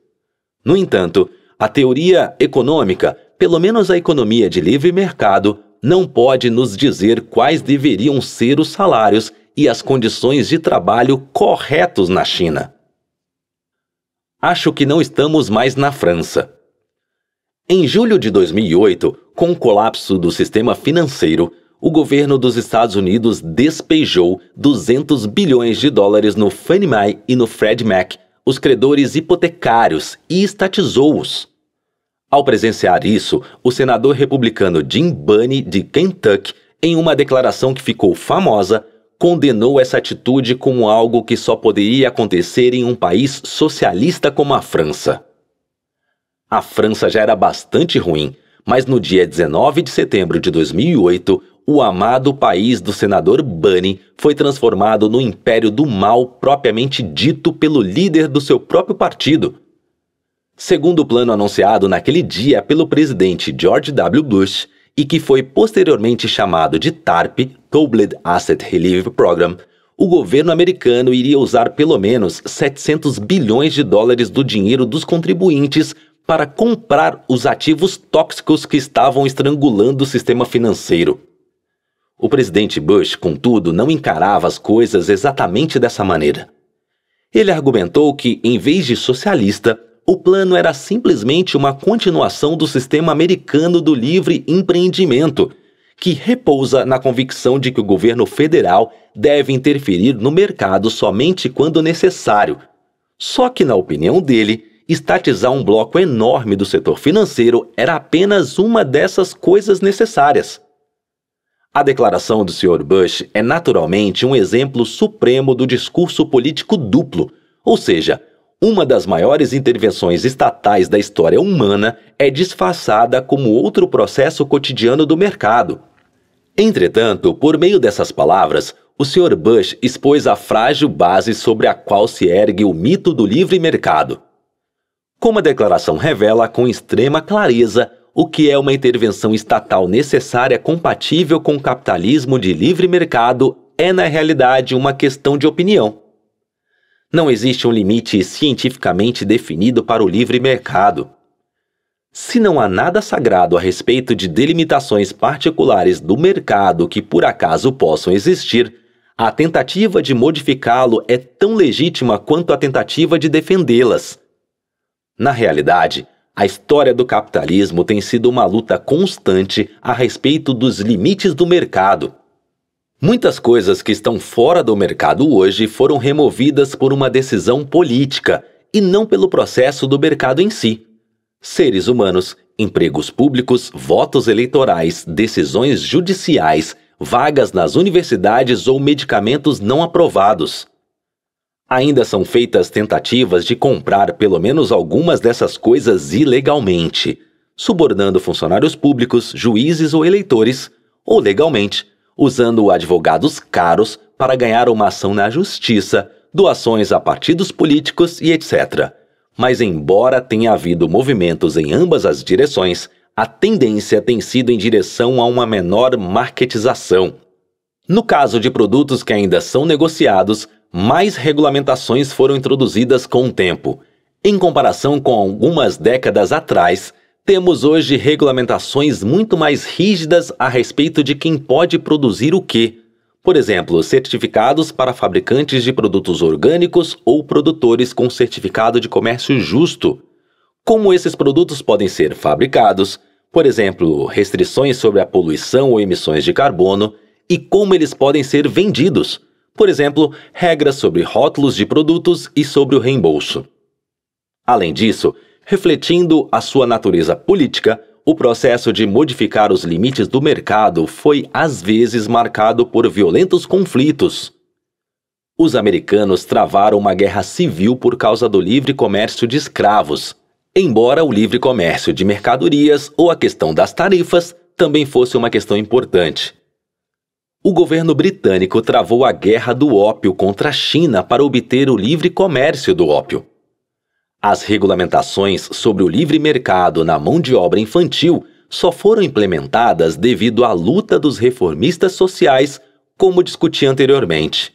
No entanto, a teoria econômica, pelo menos a economia de livre mercado, não pode nos dizer quais deveriam ser os salários e as condições de trabalho corretos na China. Acho que não estamos mais na França. Em julho de 2008, com o colapso do sistema financeiro, o governo dos Estados Unidos despejou 200 bilhões de dólares no Fannie Mae e no Fred Mac, os credores hipotecários, e estatizou-os. Ao presenciar isso, o senador republicano Jim Bunny, de Kentucky, em uma declaração que ficou famosa, condenou essa atitude como algo que só poderia acontecer em um país socialista como a França. A França já era bastante ruim, mas no dia 19 de setembro de 2008, o amado país do senador Bunny foi transformado no império do mal propriamente dito pelo líder do seu próprio partido. Segundo o plano anunciado naquele dia pelo presidente George W. Bush e que foi posteriormente chamado de TARP, Toblet Asset Relief Program, o governo americano iria usar pelo menos 700 bilhões de dólares do dinheiro dos contribuintes para comprar os ativos tóxicos que estavam estrangulando o sistema financeiro. O presidente Bush, contudo, não encarava as coisas exatamente dessa maneira. Ele argumentou que, em vez de socialista, o plano era simplesmente uma continuação do sistema americano do livre empreendimento, que repousa na convicção de que o governo federal deve interferir no mercado somente quando necessário. Só que, na opinião dele, estatizar um bloco enorme do setor financeiro era apenas uma dessas coisas necessárias. A declaração do Sr. Bush é naturalmente um exemplo supremo do discurso político duplo, ou seja, uma das maiores intervenções estatais da história humana é disfarçada como outro processo cotidiano do mercado. Entretanto, por meio dessas palavras, o Sr. Bush expôs a frágil base sobre a qual se ergue o mito do livre mercado. Como a declaração revela com extrema clareza, o que é uma intervenção estatal necessária compatível com o capitalismo de livre mercado é, na realidade, uma questão de opinião. Não existe um limite cientificamente definido para o livre mercado. Se não há nada sagrado a respeito de delimitações particulares do mercado que por acaso possam existir, a tentativa de modificá-lo é tão legítima quanto a tentativa de defendê-las. Na realidade, a história do capitalismo tem sido uma luta constante a respeito dos limites do mercado. Muitas coisas que estão fora do mercado hoje foram removidas por uma decisão política e não pelo processo do mercado em si. Seres humanos, empregos públicos, votos eleitorais, decisões judiciais, vagas nas universidades ou medicamentos não aprovados. Ainda são feitas tentativas de comprar pelo menos algumas dessas coisas ilegalmente, subornando funcionários públicos, juízes ou eleitores, ou legalmente, usando advogados caros para ganhar uma ação na justiça, doações a partidos políticos e etc. Mas, embora tenha havido movimentos em ambas as direções, a tendência tem sido em direção a uma menor marketização. No caso de produtos que ainda são negociados, mais regulamentações foram introduzidas com o tempo. Em comparação com algumas décadas atrás, temos hoje regulamentações muito mais rígidas a respeito de quem pode produzir o que. Por exemplo, certificados para fabricantes de produtos orgânicos ou produtores com certificado de comércio justo. Como esses produtos podem ser fabricados, por exemplo, restrições sobre a poluição ou emissões de carbono, e como eles podem ser vendidos por exemplo, regras sobre rótulos de produtos e sobre o reembolso. Além disso, refletindo a sua natureza política, o processo de modificar os limites do mercado foi às vezes marcado por violentos conflitos. Os americanos travaram uma guerra civil por causa do livre comércio de escravos, embora o livre comércio de mercadorias ou a questão das tarifas também fosse uma questão importante. O governo britânico travou a guerra do ópio contra a China para obter o livre comércio do ópio. As regulamentações sobre o livre mercado na mão de obra infantil só foram implementadas devido à luta dos reformistas sociais, como discuti anteriormente.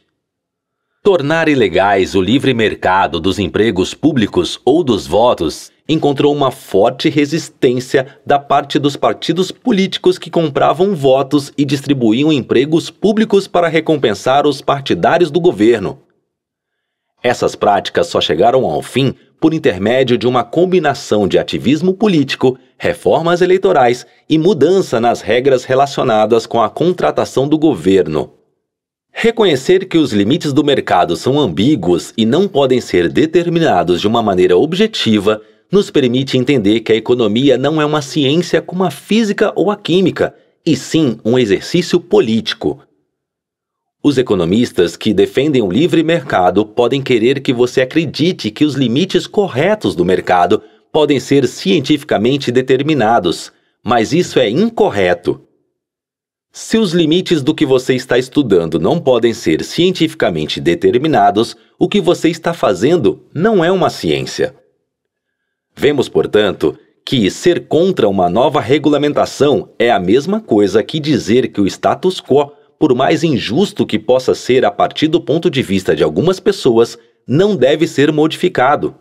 Tornar ilegais o livre mercado dos empregos públicos ou dos votos encontrou uma forte resistência da parte dos partidos políticos que compravam votos e distribuíam empregos públicos para recompensar os partidários do governo. Essas práticas só chegaram ao fim por intermédio de uma combinação de ativismo político, reformas eleitorais e mudança nas regras relacionadas com a contratação do governo. Reconhecer que os limites do mercado são ambíguos e não podem ser determinados de uma maneira objetiva nos permite entender que a economia não é uma ciência como a física ou a química, e sim um exercício político. Os economistas que defendem o livre mercado podem querer que você acredite que os limites corretos do mercado podem ser cientificamente determinados, mas isso é incorreto. Se os limites do que você está estudando não podem ser cientificamente determinados, o que você está fazendo não é uma ciência. Vemos, portanto, que ser contra uma nova regulamentação é a mesma coisa que dizer que o status quo, por mais injusto que possa ser a partir do ponto de vista de algumas pessoas, não deve ser modificado.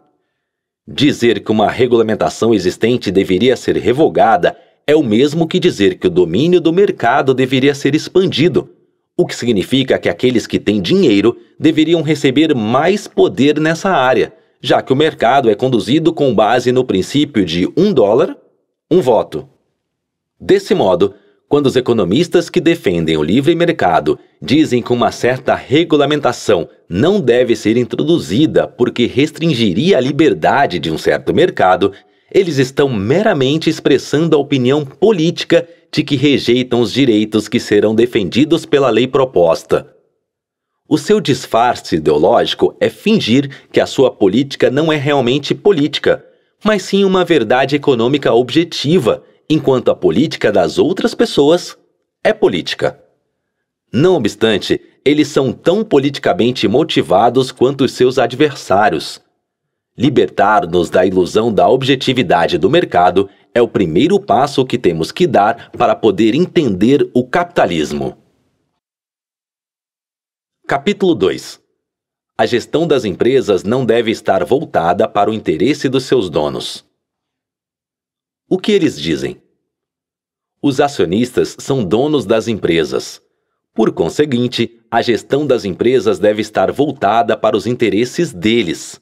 Dizer que uma regulamentação existente deveria ser revogada é o mesmo que dizer que o domínio do mercado deveria ser expandido, o que significa que aqueles que têm dinheiro deveriam receber mais poder nessa área, já que o mercado é conduzido com base no princípio de um dólar, um voto. Desse modo, quando os economistas que defendem o livre mercado dizem que uma certa regulamentação não deve ser introduzida porque restringiria a liberdade de um certo mercado, eles estão meramente expressando a opinião política de que rejeitam os direitos que serão defendidos pela lei proposta. O seu disfarce ideológico é fingir que a sua política não é realmente política, mas sim uma verdade econômica objetiva, enquanto a política das outras pessoas é política. Não obstante, eles são tão politicamente motivados quanto os seus adversários. Libertar-nos da ilusão da objetividade do mercado é o primeiro passo que temos que dar para poder entender o capitalismo. Capítulo 2 A gestão das empresas não deve estar voltada para o interesse dos seus donos. O que eles dizem? Os acionistas são donos das empresas. Por conseguinte, a gestão das empresas deve estar voltada para os interesses deles.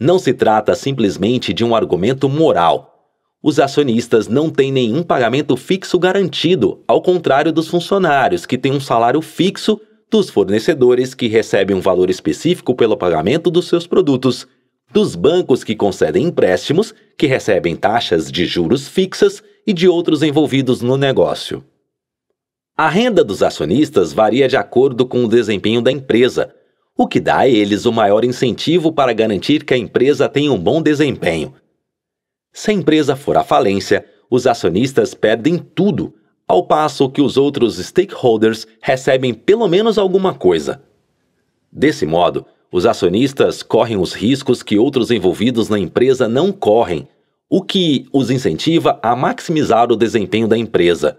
Não se trata simplesmente de um argumento moral. Os acionistas não têm nenhum pagamento fixo garantido, ao contrário dos funcionários, que têm um salário fixo, dos fornecedores, que recebem um valor específico pelo pagamento dos seus produtos, dos bancos que concedem empréstimos, que recebem taxas de juros fixas e de outros envolvidos no negócio. A renda dos acionistas varia de acordo com o desempenho da empresa, o que dá a eles o maior incentivo para garantir que a empresa tenha um bom desempenho. Se a empresa for à falência, os acionistas perdem tudo, ao passo que os outros stakeholders recebem pelo menos alguma coisa. Desse modo, os acionistas correm os riscos que outros envolvidos na empresa não correm, o que os incentiva a maximizar o desempenho da empresa.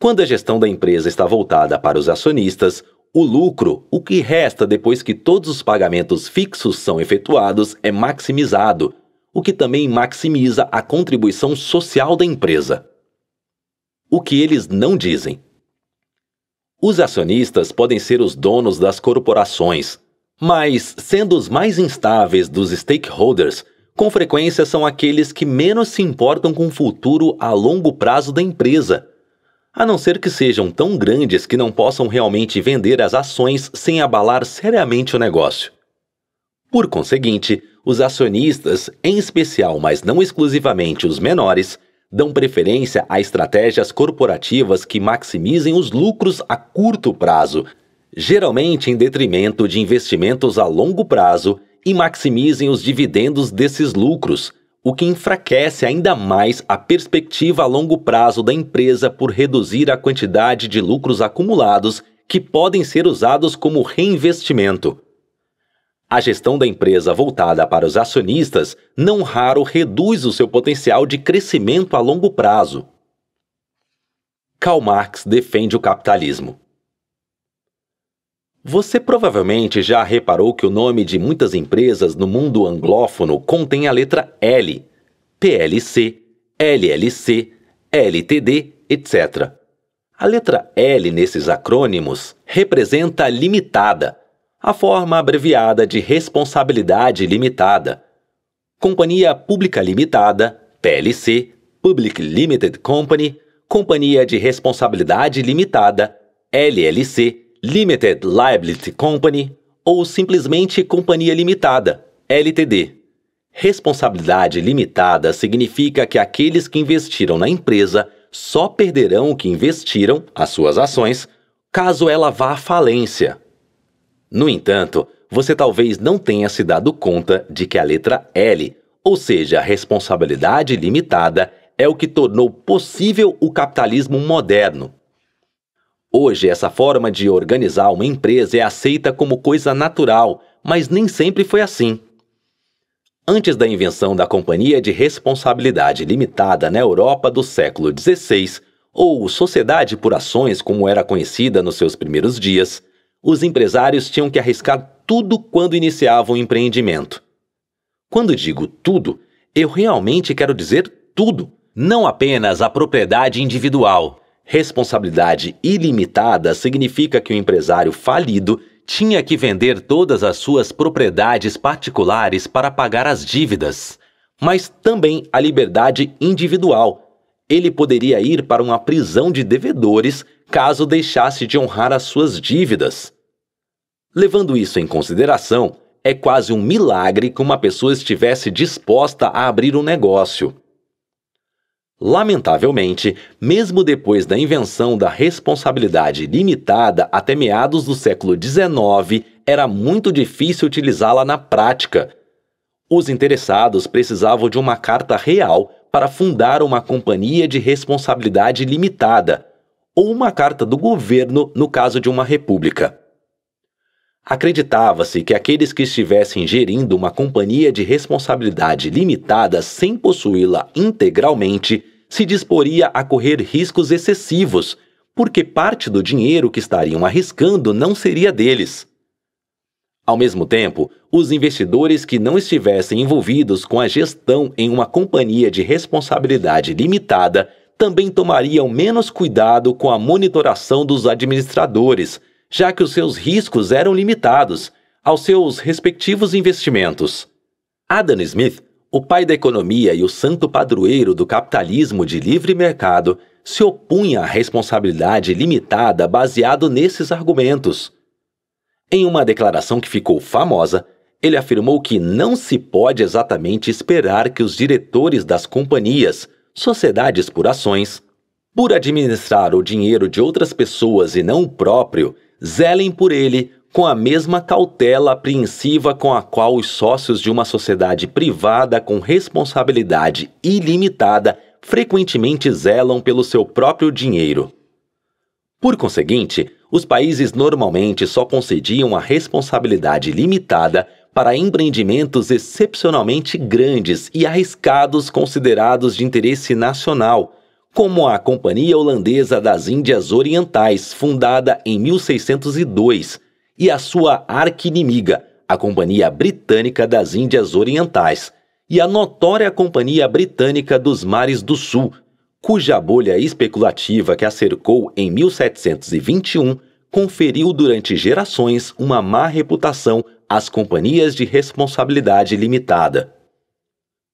Quando a gestão da empresa está voltada para os acionistas, o lucro, o que resta depois que todos os pagamentos fixos são efetuados, é maximizado, o que também maximiza a contribuição social da empresa. O que eles não dizem. Os acionistas podem ser os donos das corporações, mas, sendo os mais instáveis dos stakeholders, com frequência são aqueles que menos se importam com o futuro a longo prazo da empresa a não ser que sejam tão grandes que não possam realmente vender as ações sem abalar seriamente o negócio. Por conseguinte, os acionistas, em especial, mas não exclusivamente os menores, dão preferência a estratégias corporativas que maximizem os lucros a curto prazo, geralmente em detrimento de investimentos a longo prazo, e maximizem os dividendos desses lucros, o que enfraquece ainda mais a perspectiva a longo prazo da empresa por reduzir a quantidade de lucros acumulados que podem ser usados como reinvestimento. A gestão da empresa voltada para os acionistas não raro reduz o seu potencial de crescimento a longo prazo. Karl Marx defende o capitalismo. Você provavelmente já reparou que o nome de muitas empresas no mundo anglófono contém a letra L, PLC, LLC, LTD, etc. A letra L nesses acrônimos representa limitada, a forma abreviada de responsabilidade limitada. Companhia Pública Limitada, PLC, Public Limited Company, Companhia de Responsabilidade Limitada, LLC, Limited Liability Company ou simplesmente Companhia Limitada, LTD. Responsabilidade limitada significa que aqueles que investiram na empresa só perderão o que investiram, as suas ações, caso ela vá à falência. No entanto, você talvez não tenha se dado conta de que a letra L, ou seja, responsabilidade limitada, é o que tornou possível o capitalismo moderno. Hoje, essa forma de organizar uma empresa é aceita como coisa natural, mas nem sempre foi assim. Antes da invenção da Companhia de Responsabilidade Limitada na Europa do século XVI, ou Sociedade por Ações, como era conhecida nos seus primeiros dias, os empresários tinham que arriscar tudo quando iniciavam o empreendimento. Quando digo tudo, eu realmente quero dizer tudo, não apenas a propriedade individual, Responsabilidade ilimitada significa que o empresário falido tinha que vender todas as suas propriedades particulares para pagar as dívidas, mas também a liberdade individual. Ele poderia ir para uma prisão de devedores caso deixasse de honrar as suas dívidas. Levando isso em consideração, é quase um milagre que uma pessoa estivesse disposta a abrir um negócio. Lamentavelmente, mesmo depois da invenção da responsabilidade limitada até meados do século XIX, era muito difícil utilizá-la na prática. Os interessados precisavam de uma carta real para fundar uma companhia de responsabilidade limitada, ou uma carta do governo no caso de uma república. Acreditava-se que aqueles que estivessem gerindo uma companhia de responsabilidade limitada sem possuí-la integralmente se disporia a correr riscos excessivos, porque parte do dinheiro que estariam arriscando não seria deles. Ao mesmo tempo, os investidores que não estivessem envolvidos com a gestão em uma companhia de responsabilidade limitada também tomariam menos cuidado com a monitoração dos administradores, já que os seus riscos eram limitados aos seus respectivos investimentos. Adam Smith o pai da economia e o santo padroeiro do capitalismo de livre mercado se opunha à responsabilidade limitada baseado nesses argumentos. Em uma declaração que ficou famosa, ele afirmou que não se pode exatamente esperar que os diretores das companhias, sociedades por ações, por administrar o dinheiro de outras pessoas e não o próprio, zelem por ele com a mesma cautela apreensiva com a qual os sócios de uma sociedade privada com responsabilidade ilimitada frequentemente zelam pelo seu próprio dinheiro. Por conseguinte, os países normalmente só concediam a responsabilidade limitada para empreendimentos excepcionalmente grandes e arriscados considerados de interesse nacional, como a Companhia Holandesa das Índias Orientais, fundada em 1602 e a sua arquinimiga, a Companhia Britânica das Índias Orientais, e a notória Companhia Britânica dos Mares do Sul, cuja bolha especulativa que a cercou em 1721 conferiu durante gerações uma má reputação às companhias de responsabilidade limitada.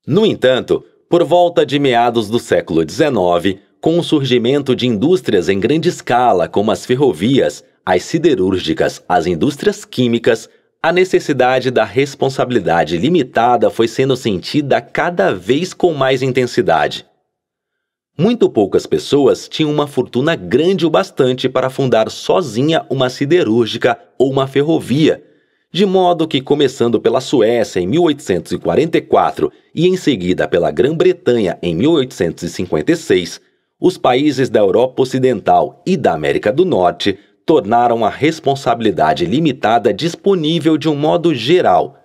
No entanto, por volta de meados do século XIX, com o surgimento de indústrias em grande escala, como as ferrovias, às siderúrgicas, às indústrias químicas, a necessidade da responsabilidade limitada foi sendo sentida cada vez com mais intensidade. Muito poucas pessoas tinham uma fortuna grande o bastante para fundar sozinha uma siderúrgica ou uma ferrovia, de modo que, começando pela Suécia em 1844 e em seguida pela Grã-Bretanha em 1856, os países da Europa Ocidental e da América do Norte tornaram a responsabilidade limitada disponível de um modo geral,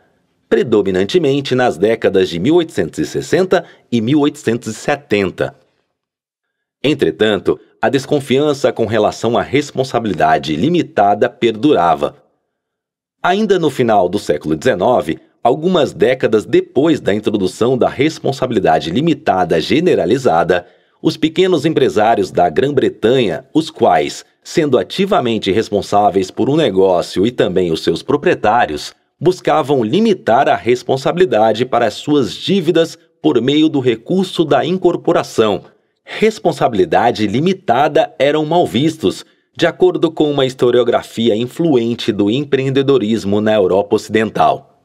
predominantemente nas décadas de 1860 e 1870. Entretanto, a desconfiança com relação à responsabilidade limitada perdurava. Ainda no final do século XIX, algumas décadas depois da introdução da responsabilidade limitada generalizada, os pequenos empresários da Grã-Bretanha, os quais, sendo ativamente responsáveis por um negócio e também os seus proprietários, buscavam limitar a responsabilidade para as suas dívidas por meio do recurso da incorporação. Responsabilidade limitada eram mal vistos, de acordo com uma historiografia influente do empreendedorismo na Europa Ocidental.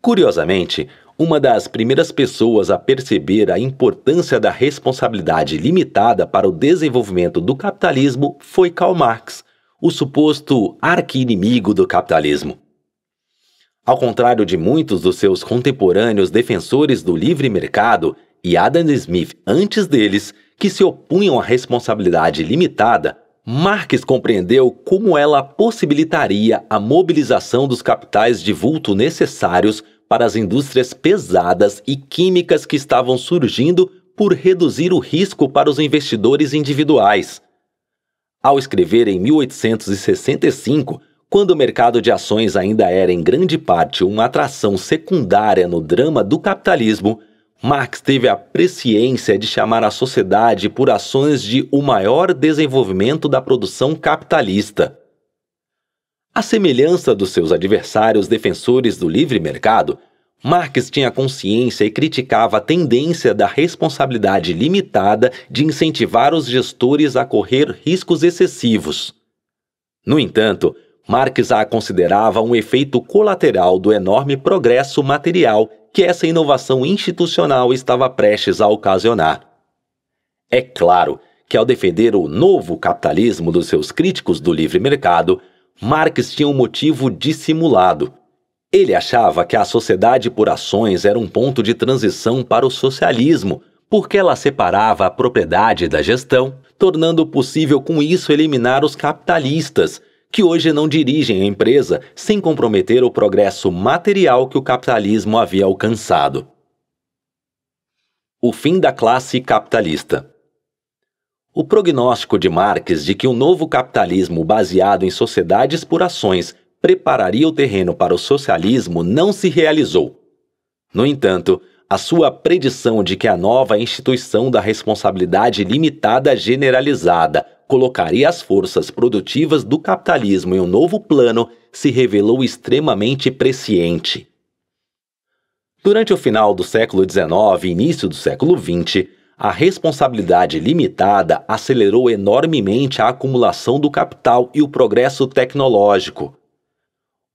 Curiosamente, uma das primeiras pessoas a perceber a importância da responsabilidade limitada para o desenvolvimento do capitalismo foi Karl Marx, o suposto arqui-inimigo do capitalismo. Ao contrário de muitos dos seus contemporâneos defensores do livre mercado e Adam Smith antes deles, que se opunham à responsabilidade limitada, Marx compreendeu como ela possibilitaria a mobilização dos capitais de vulto necessários para as indústrias pesadas e químicas que estavam surgindo por reduzir o risco para os investidores individuais. Ao escrever em 1865, quando o mercado de ações ainda era em grande parte uma atração secundária no drama do capitalismo, Marx teve a presciência de chamar a sociedade por ações de o maior desenvolvimento da produção capitalista. À semelhança dos seus adversários defensores do livre mercado, Marx tinha consciência e criticava a tendência da responsabilidade limitada de incentivar os gestores a correr riscos excessivos. No entanto, Marx a considerava um efeito colateral do enorme progresso material que essa inovação institucional estava prestes a ocasionar. É claro que, ao defender o novo capitalismo dos seus críticos do livre mercado, Marx tinha um motivo dissimulado. Ele achava que a sociedade por ações era um ponto de transição para o socialismo, porque ela separava a propriedade da gestão, tornando possível com isso eliminar os capitalistas, que hoje não dirigem a empresa sem comprometer o progresso material que o capitalismo havia alcançado. O fim da classe capitalista. O prognóstico de Marx de que o um novo capitalismo baseado em sociedades por ações prepararia o terreno para o socialismo não se realizou. No entanto, a sua predição de que a nova instituição da responsabilidade limitada generalizada colocaria as forças produtivas do capitalismo em um novo plano se revelou extremamente presciente. Durante o final do século XIX e início do século XX, a responsabilidade limitada acelerou enormemente a acumulação do capital e o progresso tecnológico.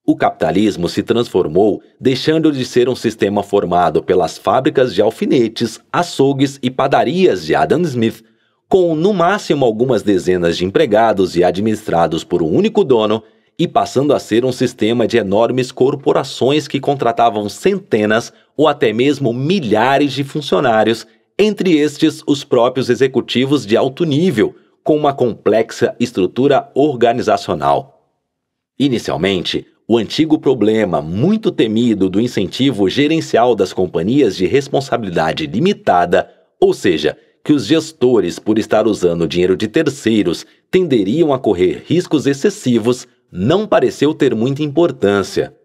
O capitalismo se transformou, deixando de ser um sistema formado pelas fábricas de alfinetes, açougues e padarias de Adam Smith, com no máximo algumas dezenas de empregados e administrados por um único dono, e passando a ser um sistema de enormes corporações que contratavam centenas ou até mesmo milhares de funcionários entre estes os próprios executivos de alto nível, com uma complexa estrutura organizacional. Inicialmente, o antigo problema muito temido do incentivo gerencial das companhias de responsabilidade limitada, ou seja, que os gestores, por estar usando dinheiro de terceiros, tenderiam a correr riscos excessivos, não pareceu ter muita importância.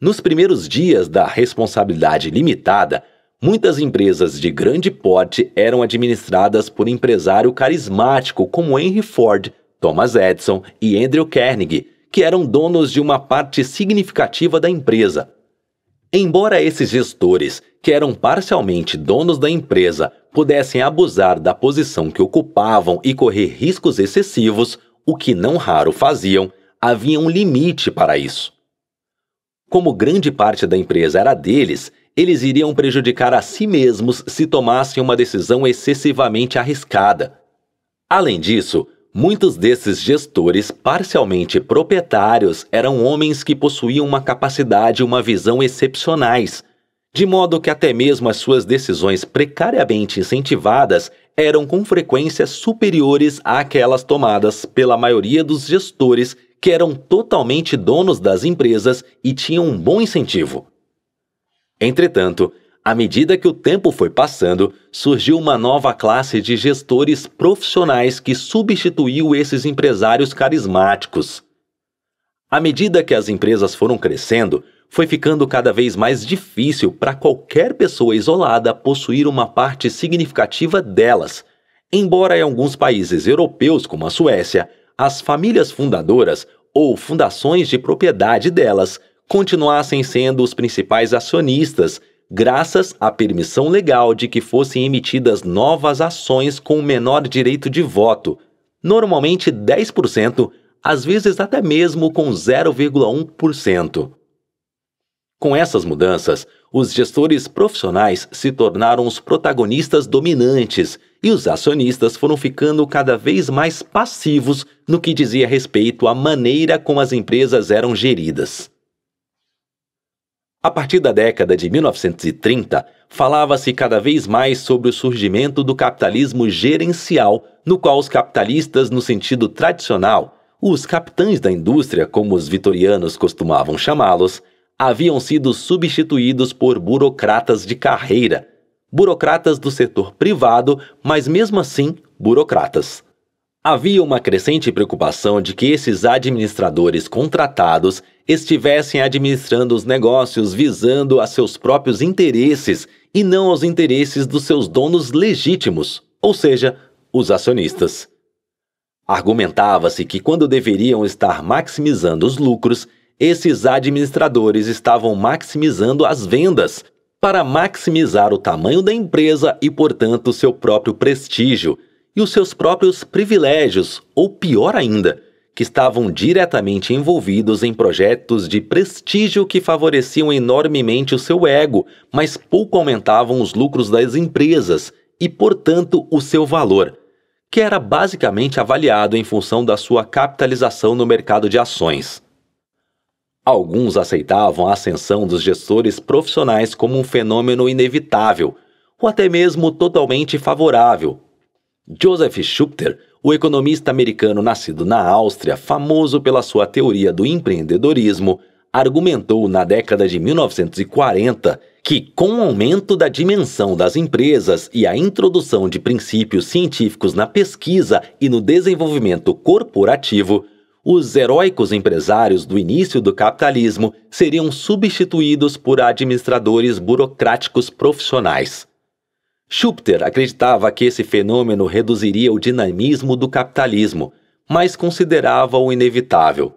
Nos primeiros dias da responsabilidade limitada, Muitas empresas de grande porte eram administradas por empresário carismático como Henry Ford, Thomas Edison e Andrew Carnegie, que eram donos de uma parte significativa da empresa. Embora esses gestores, que eram parcialmente donos da empresa, pudessem abusar da posição que ocupavam e correr riscos excessivos, o que não raro faziam, havia um limite para isso. Como grande parte da empresa era deles, eles iriam prejudicar a si mesmos se tomassem uma decisão excessivamente arriscada. Além disso, muitos desses gestores parcialmente proprietários eram homens que possuíam uma capacidade e uma visão excepcionais, de modo que até mesmo as suas decisões precariamente incentivadas eram com frequência superiores àquelas tomadas pela maioria dos gestores que eram totalmente donos das empresas e tinham um bom incentivo. Entretanto, à medida que o tempo foi passando, surgiu uma nova classe de gestores profissionais que substituiu esses empresários carismáticos. À medida que as empresas foram crescendo, foi ficando cada vez mais difícil para qualquer pessoa isolada possuir uma parte significativa delas. Embora em alguns países europeus, como a Suécia, as famílias fundadoras ou fundações de propriedade delas continuassem sendo os principais acionistas, graças à permissão legal de que fossem emitidas novas ações com menor direito de voto, normalmente 10%, às vezes até mesmo com 0,1%. Com essas mudanças, os gestores profissionais se tornaram os protagonistas dominantes e os acionistas foram ficando cada vez mais passivos no que dizia respeito à maneira como as empresas eram geridas. A partir da década de 1930, falava-se cada vez mais sobre o surgimento do capitalismo gerencial, no qual os capitalistas, no sentido tradicional, os capitães da indústria, como os vitorianos costumavam chamá-los, haviam sido substituídos por burocratas de carreira, burocratas do setor privado, mas mesmo assim burocratas. Havia uma crescente preocupação de que esses administradores contratados estivessem administrando os negócios visando a seus próprios interesses e não aos interesses dos seus donos legítimos, ou seja, os acionistas. Argumentava-se que quando deveriam estar maximizando os lucros, esses administradores estavam maximizando as vendas para maximizar o tamanho da empresa e, portanto, seu próprio prestígio e os seus próprios privilégios, ou pior ainda, que estavam diretamente envolvidos em projetos de prestígio que favoreciam enormemente o seu ego, mas pouco aumentavam os lucros das empresas e, portanto, o seu valor, que era basicamente avaliado em função da sua capitalização no mercado de ações. Alguns aceitavam a ascensão dos gestores profissionais como um fenômeno inevitável, ou até mesmo totalmente favorável, Joseph Schumpeter, o economista americano nascido na Áustria, famoso pela sua teoria do empreendedorismo, argumentou na década de 1940 que, com o aumento da dimensão das empresas e a introdução de princípios científicos na pesquisa e no desenvolvimento corporativo, os heróicos empresários do início do capitalismo seriam substituídos por administradores burocráticos profissionais. Schumpeter acreditava que esse fenômeno reduziria o dinamismo do capitalismo, mas considerava-o inevitável.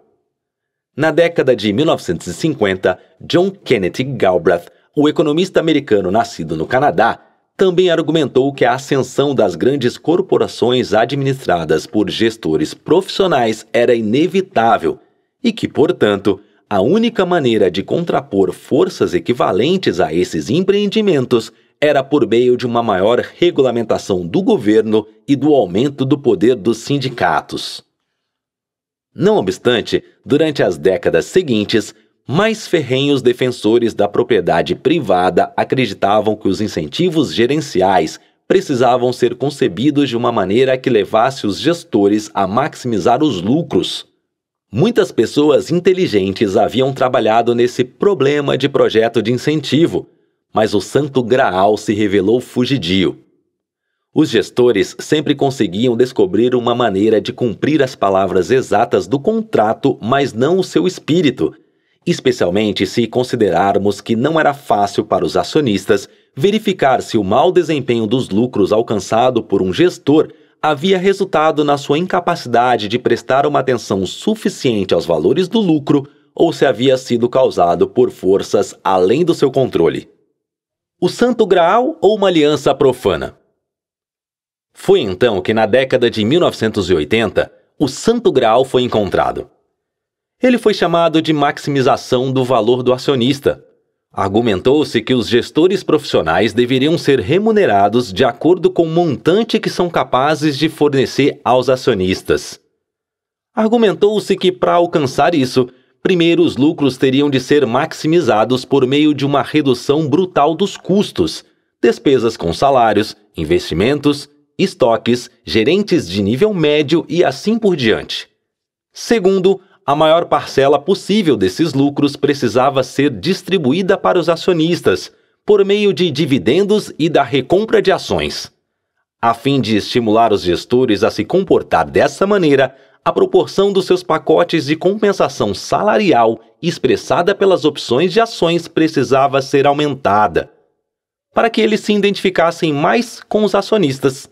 Na década de 1950, John Kenneth Galbraith, o economista americano nascido no Canadá, também argumentou que a ascensão das grandes corporações administradas por gestores profissionais era inevitável e que, portanto, a única maneira de contrapor forças equivalentes a esses empreendimentos era por meio de uma maior regulamentação do governo e do aumento do poder dos sindicatos. Não obstante, durante as décadas seguintes, mais ferrenhos defensores da propriedade privada acreditavam que os incentivos gerenciais precisavam ser concebidos de uma maneira que levasse os gestores a maximizar os lucros. Muitas pessoas inteligentes haviam trabalhado nesse problema de projeto de incentivo, mas o Santo Graal se revelou fugidio. Os gestores sempre conseguiam descobrir uma maneira de cumprir as palavras exatas do contrato, mas não o seu espírito, especialmente se considerarmos que não era fácil para os acionistas verificar se o mau desempenho dos lucros alcançado por um gestor havia resultado na sua incapacidade de prestar uma atenção suficiente aos valores do lucro ou se havia sido causado por forças além do seu controle o Santo Graal ou uma aliança profana? Foi então que, na década de 1980, o Santo Graal foi encontrado. Ele foi chamado de maximização do valor do acionista. Argumentou-se que os gestores profissionais deveriam ser remunerados de acordo com o montante que são capazes de fornecer aos acionistas. Argumentou-se que, para alcançar isso, Primeiro, os lucros teriam de ser maximizados por meio de uma redução brutal dos custos, despesas com salários, investimentos, estoques, gerentes de nível médio e assim por diante. Segundo, a maior parcela possível desses lucros precisava ser distribuída para os acionistas, por meio de dividendos e da recompra de ações. A fim de estimular os gestores a se comportar dessa maneira, a proporção dos seus pacotes de compensação salarial expressada pelas opções de ações precisava ser aumentada, para que eles se identificassem mais com os acionistas.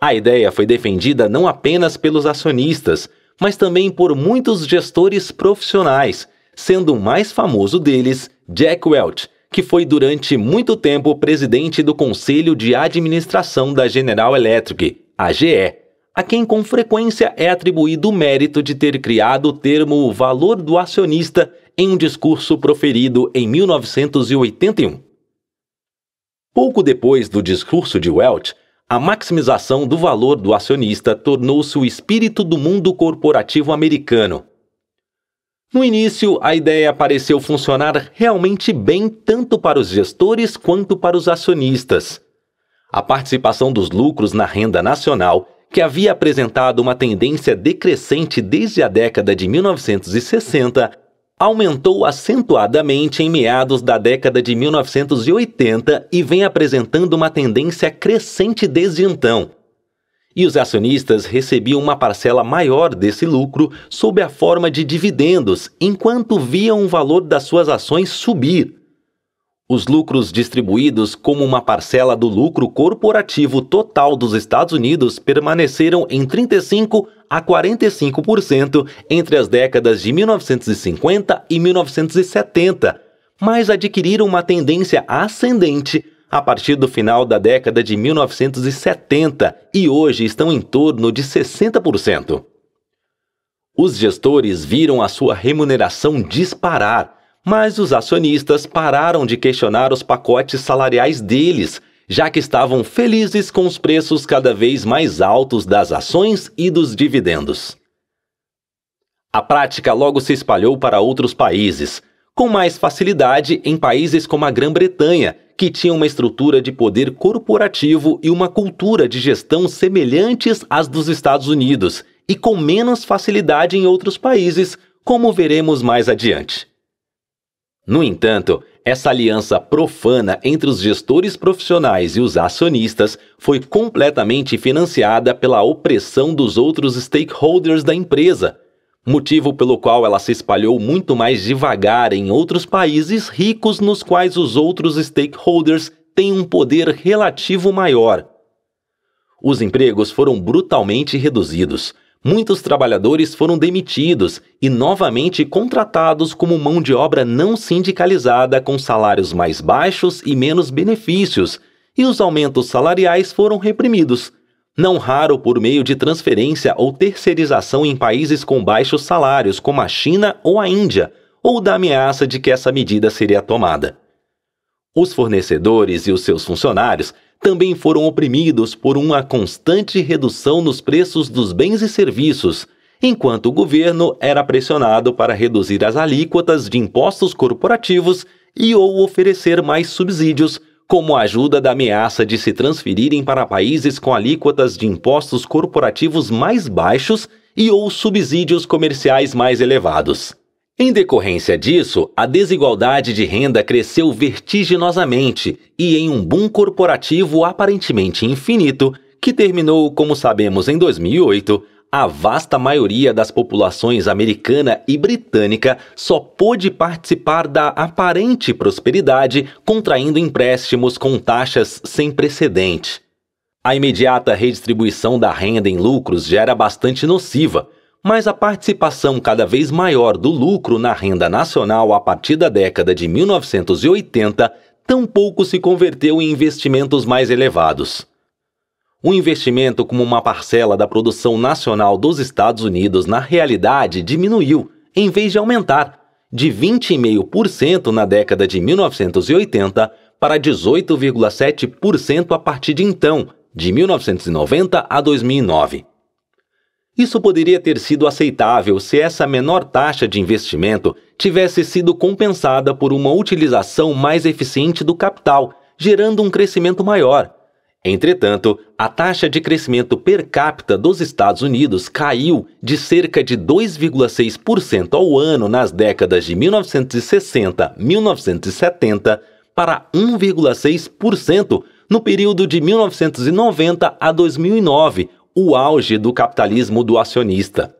A ideia foi defendida não apenas pelos acionistas, mas também por muitos gestores profissionais, sendo o mais famoso deles Jack Welch, que foi durante muito tempo presidente do Conselho de Administração da General Electric, a GE a quem com frequência é atribuído o mérito de ter criado o termo valor do acionista em um discurso proferido em 1981. Pouco depois do discurso de Welch, a maximização do valor do acionista tornou-se o espírito do mundo corporativo americano. No início, a ideia pareceu funcionar realmente bem tanto para os gestores quanto para os acionistas. A participação dos lucros na renda nacional que havia apresentado uma tendência decrescente desde a década de 1960, aumentou acentuadamente em meados da década de 1980 e vem apresentando uma tendência crescente desde então. E os acionistas recebiam uma parcela maior desse lucro sob a forma de dividendos, enquanto viam o valor das suas ações subir os lucros distribuídos como uma parcela do lucro corporativo total dos Estados Unidos permaneceram em 35 a 45% entre as décadas de 1950 e 1970, mas adquiriram uma tendência ascendente a partir do final da década de 1970 e hoje estão em torno de 60%. Os gestores viram a sua remuneração disparar mas os acionistas pararam de questionar os pacotes salariais deles, já que estavam felizes com os preços cada vez mais altos das ações e dos dividendos. A prática logo se espalhou para outros países, com mais facilidade em países como a Grã-Bretanha, que tinha uma estrutura de poder corporativo e uma cultura de gestão semelhantes às dos Estados Unidos, e com menos facilidade em outros países, como veremos mais adiante. No entanto, essa aliança profana entre os gestores profissionais e os acionistas foi completamente financiada pela opressão dos outros stakeholders da empresa, motivo pelo qual ela se espalhou muito mais devagar em outros países ricos nos quais os outros stakeholders têm um poder relativo maior. Os empregos foram brutalmente reduzidos muitos trabalhadores foram demitidos e novamente contratados como mão de obra não sindicalizada com salários mais baixos e menos benefícios, e os aumentos salariais foram reprimidos, não raro por meio de transferência ou terceirização em países com baixos salários, como a China ou a Índia, ou da ameaça de que essa medida seria tomada. Os fornecedores e os seus funcionários também foram oprimidos por uma constante redução nos preços dos bens e serviços, enquanto o governo era pressionado para reduzir as alíquotas de impostos corporativos e ou oferecer mais subsídios, como a ajuda da ameaça de se transferirem para países com alíquotas de impostos corporativos mais baixos e ou subsídios comerciais mais elevados. Em decorrência disso, a desigualdade de renda cresceu vertiginosamente e em um boom corporativo aparentemente infinito, que terminou, como sabemos, em 2008, a vasta maioria das populações americana e britânica só pôde participar da aparente prosperidade contraindo empréstimos com taxas sem precedente. A imediata redistribuição da renda em lucros já era bastante nociva mas a participação cada vez maior do lucro na renda nacional a partir da década de 1980 tampouco se converteu em investimentos mais elevados. O investimento como uma parcela da produção nacional dos Estados Unidos na realidade diminuiu, em vez de aumentar, de 20,5% na década de 1980 para 18,7% a partir de então, de 1990 a 2009. Isso poderia ter sido aceitável se essa menor taxa de investimento tivesse sido compensada por uma utilização mais eficiente do capital, gerando um crescimento maior. Entretanto, a taxa de crescimento per capita dos Estados Unidos caiu de cerca de 2,6% ao ano nas décadas de 1960, 1970 para 1,6% no período de 1990 a 2009, o auge do capitalismo do acionista.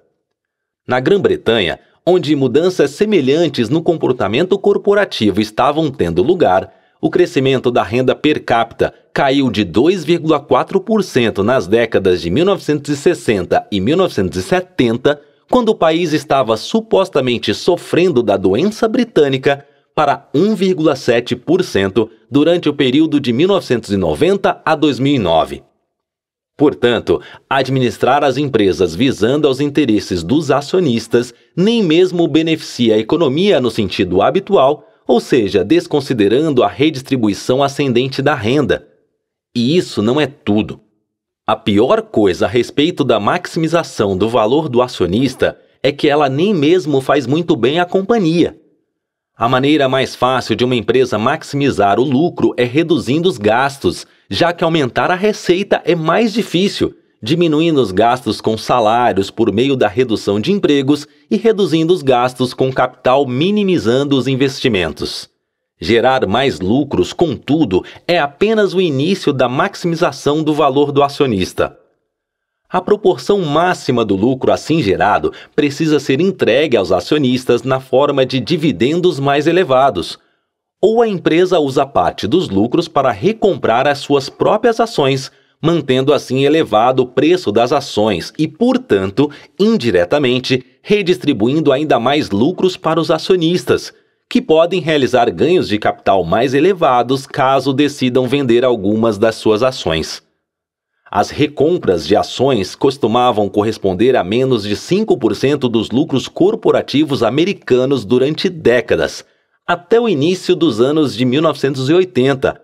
Na Grã-Bretanha, onde mudanças semelhantes no comportamento corporativo estavam tendo lugar, o crescimento da renda per capita caiu de 2,4% nas décadas de 1960 e 1970, quando o país estava supostamente sofrendo da doença britânica, para 1,7% durante o período de 1990 a 2009. Portanto, administrar as empresas visando aos interesses dos acionistas nem mesmo beneficia a economia no sentido habitual, ou seja, desconsiderando a redistribuição ascendente da renda. E isso não é tudo. A pior coisa a respeito da maximização do valor do acionista é que ela nem mesmo faz muito bem à companhia. A maneira mais fácil de uma empresa maximizar o lucro é reduzindo os gastos já que aumentar a receita é mais difícil, diminuindo os gastos com salários por meio da redução de empregos e reduzindo os gastos com capital, minimizando os investimentos. Gerar mais lucros, contudo, é apenas o início da maximização do valor do acionista. A proporção máxima do lucro assim gerado precisa ser entregue aos acionistas na forma de dividendos mais elevados, ou a empresa usa parte dos lucros para recomprar as suas próprias ações, mantendo assim elevado o preço das ações e, portanto, indiretamente, redistribuindo ainda mais lucros para os acionistas, que podem realizar ganhos de capital mais elevados caso decidam vender algumas das suas ações. As recompras de ações costumavam corresponder a menos de 5% dos lucros corporativos americanos durante décadas até o início dos anos de 1980,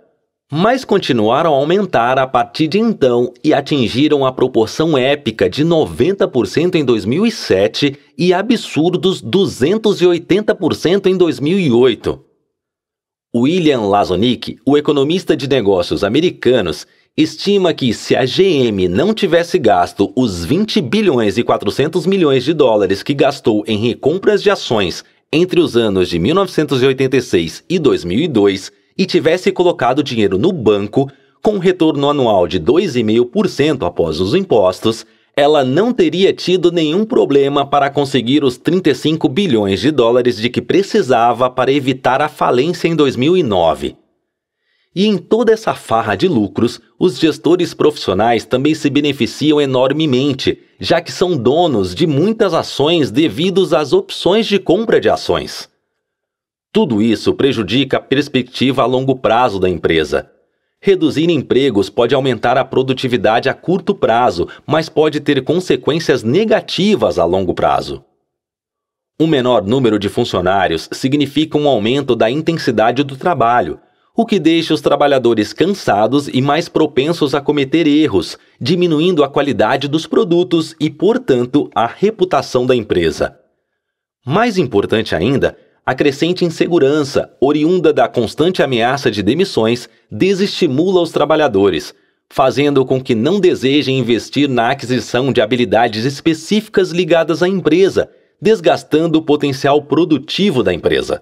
mas continuaram a aumentar a partir de então e atingiram a proporção épica de 90% em 2007 e absurdos 280% em 2008. William Lazonik, o economista de negócios americanos, estima que se a GM não tivesse gasto os 20 bilhões e 400 milhões de dólares que gastou em recompras de ações entre os anos de 1986 e 2002 e tivesse colocado dinheiro no banco com um retorno anual de 2,5% após os impostos, ela não teria tido nenhum problema para conseguir os 35 bilhões de dólares de que precisava para evitar a falência em 2009. E em toda essa farra de lucros, os gestores profissionais também se beneficiam enormemente, já que são donos de muitas ações devidos às opções de compra de ações. Tudo isso prejudica a perspectiva a longo prazo da empresa. Reduzir empregos pode aumentar a produtividade a curto prazo, mas pode ter consequências negativas a longo prazo. Um menor número de funcionários significa um aumento da intensidade do trabalho, o que deixa os trabalhadores cansados e mais propensos a cometer erros, diminuindo a qualidade dos produtos e, portanto, a reputação da empresa. Mais importante ainda, a crescente insegurança, oriunda da constante ameaça de demissões, desestimula os trabalhadores, fazendo com que não desejem investir na aquisição de habilidades específicas ligadas à empresa, desgastando o potencial produtivo da empresa.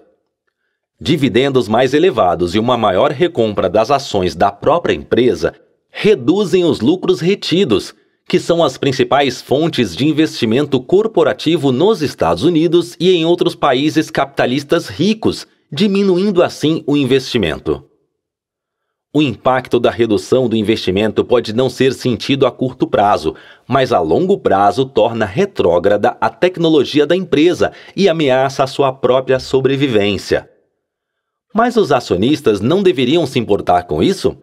Dividendos mais elevados e uma maior recompra das ações da própria empresa reduzem os lucros retidos, que são as principais fontes de investimento corporativo nos Estados Unidos e em outros países capitalistas ricos, diminuindo assim o investimento. O impacto da redução do investimento pode não ser sentido a curto prazo, mas a longo prazo torna retrógrada a tecnologia da empresa e ameaça a sua própria sobrevivência. Mas os acionistas não deveriam se importar com isso?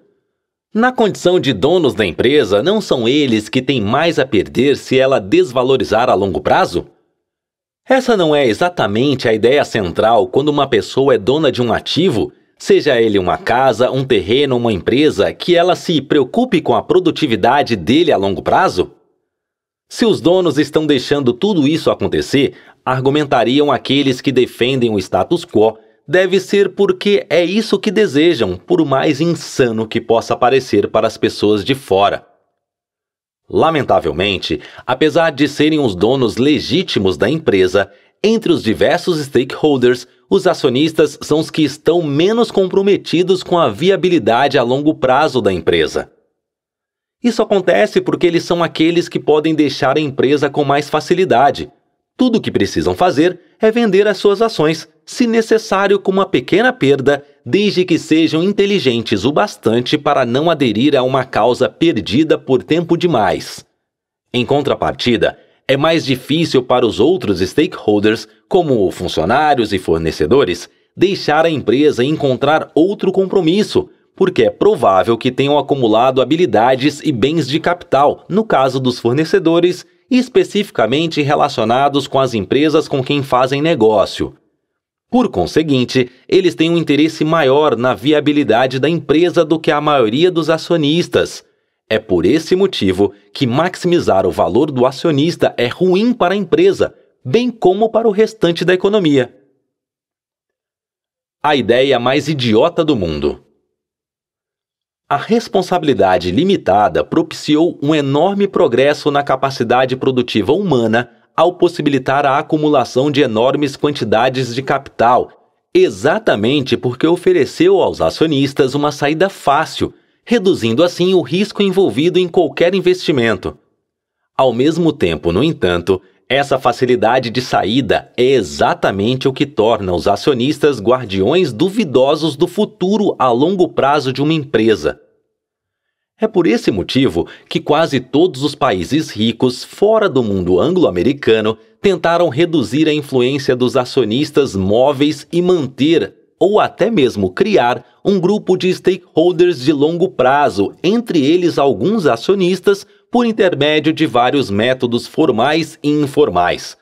Na condição de donos da empresa, não são eles que têm mais a perder se ela desvalorizar a longo prazo? Essa não é exatamente a ideia central quando uma pessoa é dona de um ativo, seja ele uma casa, um terreno, uma empresa, que ela se preocupe com a produtividade dele a longo prazo? Se os donos estão deixando tudo isso acontecer, argumentariam aqueles que defendem o status quo deve ser porque é isso que desejam, por mais insano que possa parecer para as pessoas de fora. Lamentavelmente, apesar de serem os donos legítimos da empresa, entre os diversos stakeholders, os acionistas são os que estão menos comprometidos com a viabilidade a longo prazo da empresa. Isso acontece porque eles são aqueles que podem deixar a empresa com mais facilidade. Tudo o que precisam fazer é vender as suas ações se necessário com uma pequena perda, desde que sejam inteligentes o bastante para não aderir a uma causa perdida por tempo demais. Em contrapartida, é mais difícil para os outros stakeholders, como funcionários e fornecedores, deixar a empresa encontrar outro compromisso, porque é provável que tenham acumulado habilidades e bens de capital, no caso dos fornecedores, especificamente relacionados com as empresas com quem fazem negócio. Por conseguinte, eles têm um interesse maior na viabilidade da empresa do que a maioria dos acionistas. É por esse motivo que maximizar o valor do acionista é ruim para a empresa, bem como para o restante da economia. A ideia mais idiota do mundo. A responsabilidade limitada propiciou um enorme progresso na capacidade produtiva humana ao possibilitar a acumulação de enormes quantidades de capital, exatamente porque ofereceu aos acionistas uma saída fácil, reduzindo assim o risco envolvido em qualquer investimento. Ao mesmo tempo, no entanto, essa facilidade de saída é exatamente o que torna os acionistas guardiões duvidosos do futuro a longo prazo de uma empresa. É por esse motivo que quase todos os países ricos fora do mundo anglo-americano tentaram reduzir a influência dos acionistas móveis e manter, ou até mesmo criar, um grupo de stakeholders de longo prazo, entre eles alguns acionistas, por intermédio de vários métodos formais e informais.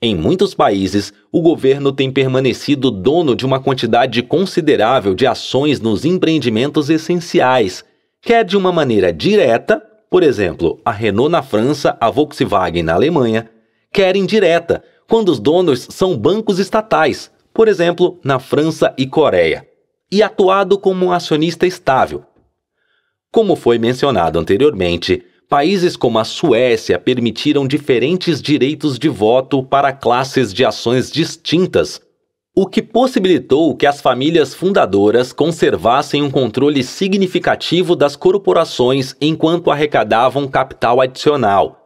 Em muitos países, o governo tem permanecido dono de uma quantidade considerável de ações nos empreendimentos essenciais quer é de uma maneira direta, por exemplo, a Renault na França, a Volkswagen na Alemanha, quer indireta, quando os donos são bancos estatais, por exemplo, na França e Coreia, e atuado como um acionista estável. Como foi mencionado anteriormente, países como a Suécia permitiram diferentes direitos de voto para classes de ações distintas o que possibilitou que as famílias fundadoras conservassem um controle significativo das corporações enquanto arrecadavam capital adicional.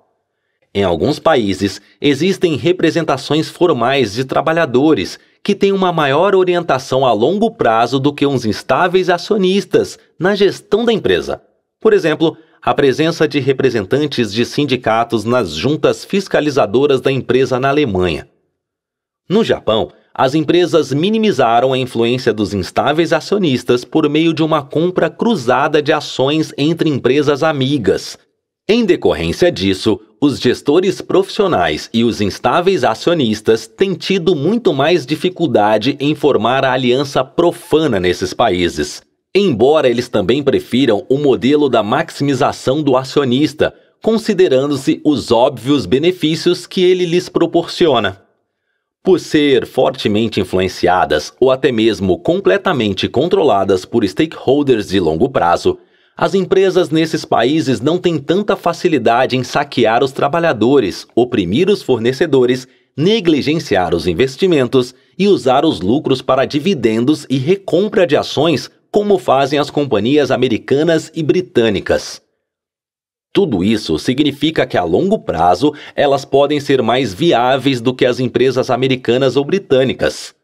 Em alguns países, existem representações formais de trabalhadores que têm uma maior orientação a longo prazo do que uns estáveis acionistas na gestão da empresa. Por exemplo, a presença de representantes de sindicatos nas juntas fiscalizadoras da empresa na Alemanha. No Japão, as empresas minimizaram a influência dos instáveis acionistas por meio de uma compra cruzada de ações entre empresas amigas. Em decorrência disso, os gestores profissionais e os instáveis acionistas têm tido muito mais dificuldade em formar a aliança profana nesses países. Embora eles também prefiram o modelo da maximização do acionista, considerando-se os óbvios benefícios que ele lhes proporciona. Por ser fortemente influenciadas ou até mesmo completamente controladas por stakeholders de longo prazo, as empresas nesses países não têm tanta facilidade em saquear os trabalhadores, oprimir os fornecedores, negligenciar os investimentos e usar os lucros para dividendos e recompra de ações, como fazem as companhias americanas e britânicas. Tudo isso significa que a longo prazo elas podem ser mais viáveis do que as empresas americanas ou britânicas.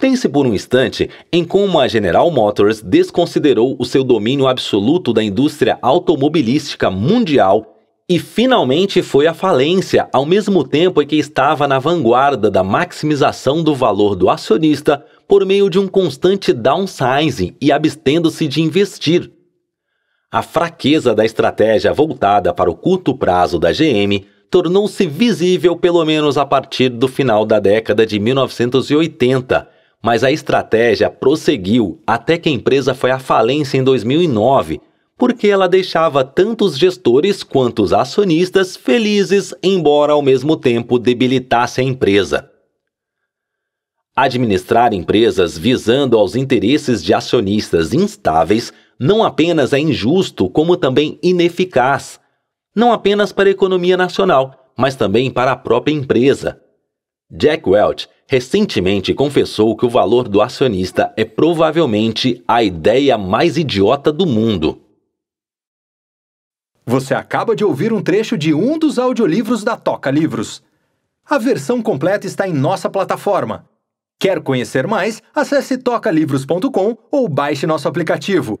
Pense por um instante em como a General Motors desconsiderou o seu domínio absoluto da indústria automobilística mundial e finalmente foi à falência, ao mesmo tempo em que estava na vanguarda da maximização do valor do acionista por meio de um constante downsizing e abstendo-se de investir. A fraqueza da estratégia voltada para o curto prazo da GM tornou-se visível pelo menos a partir do final da década de 1980, mas a estratégia prosseguiu até que a empresa foi à falência em 2009, porque ela deixava tantos gestores quanto os acionistas felizes, embora ao mesmo tempo debilitasse a empresa. Administrar empresas visando aos interesses de acionistas instáveis não apenas é injusto, como também ineficaz, não apenas para a economia nacional, mas também para a própria empresa. Jack Welch recentemente confessou que o valor do acionista é provavelmente a ideia mais idiota do mundo. Você acaba de ouvir um trecho de um dos audiolivros da Toca Livros. A versão completa está em nossa plataforma. Quer conhecer mais? Acesse tocalivros.com ou baixe nosso aplicativo.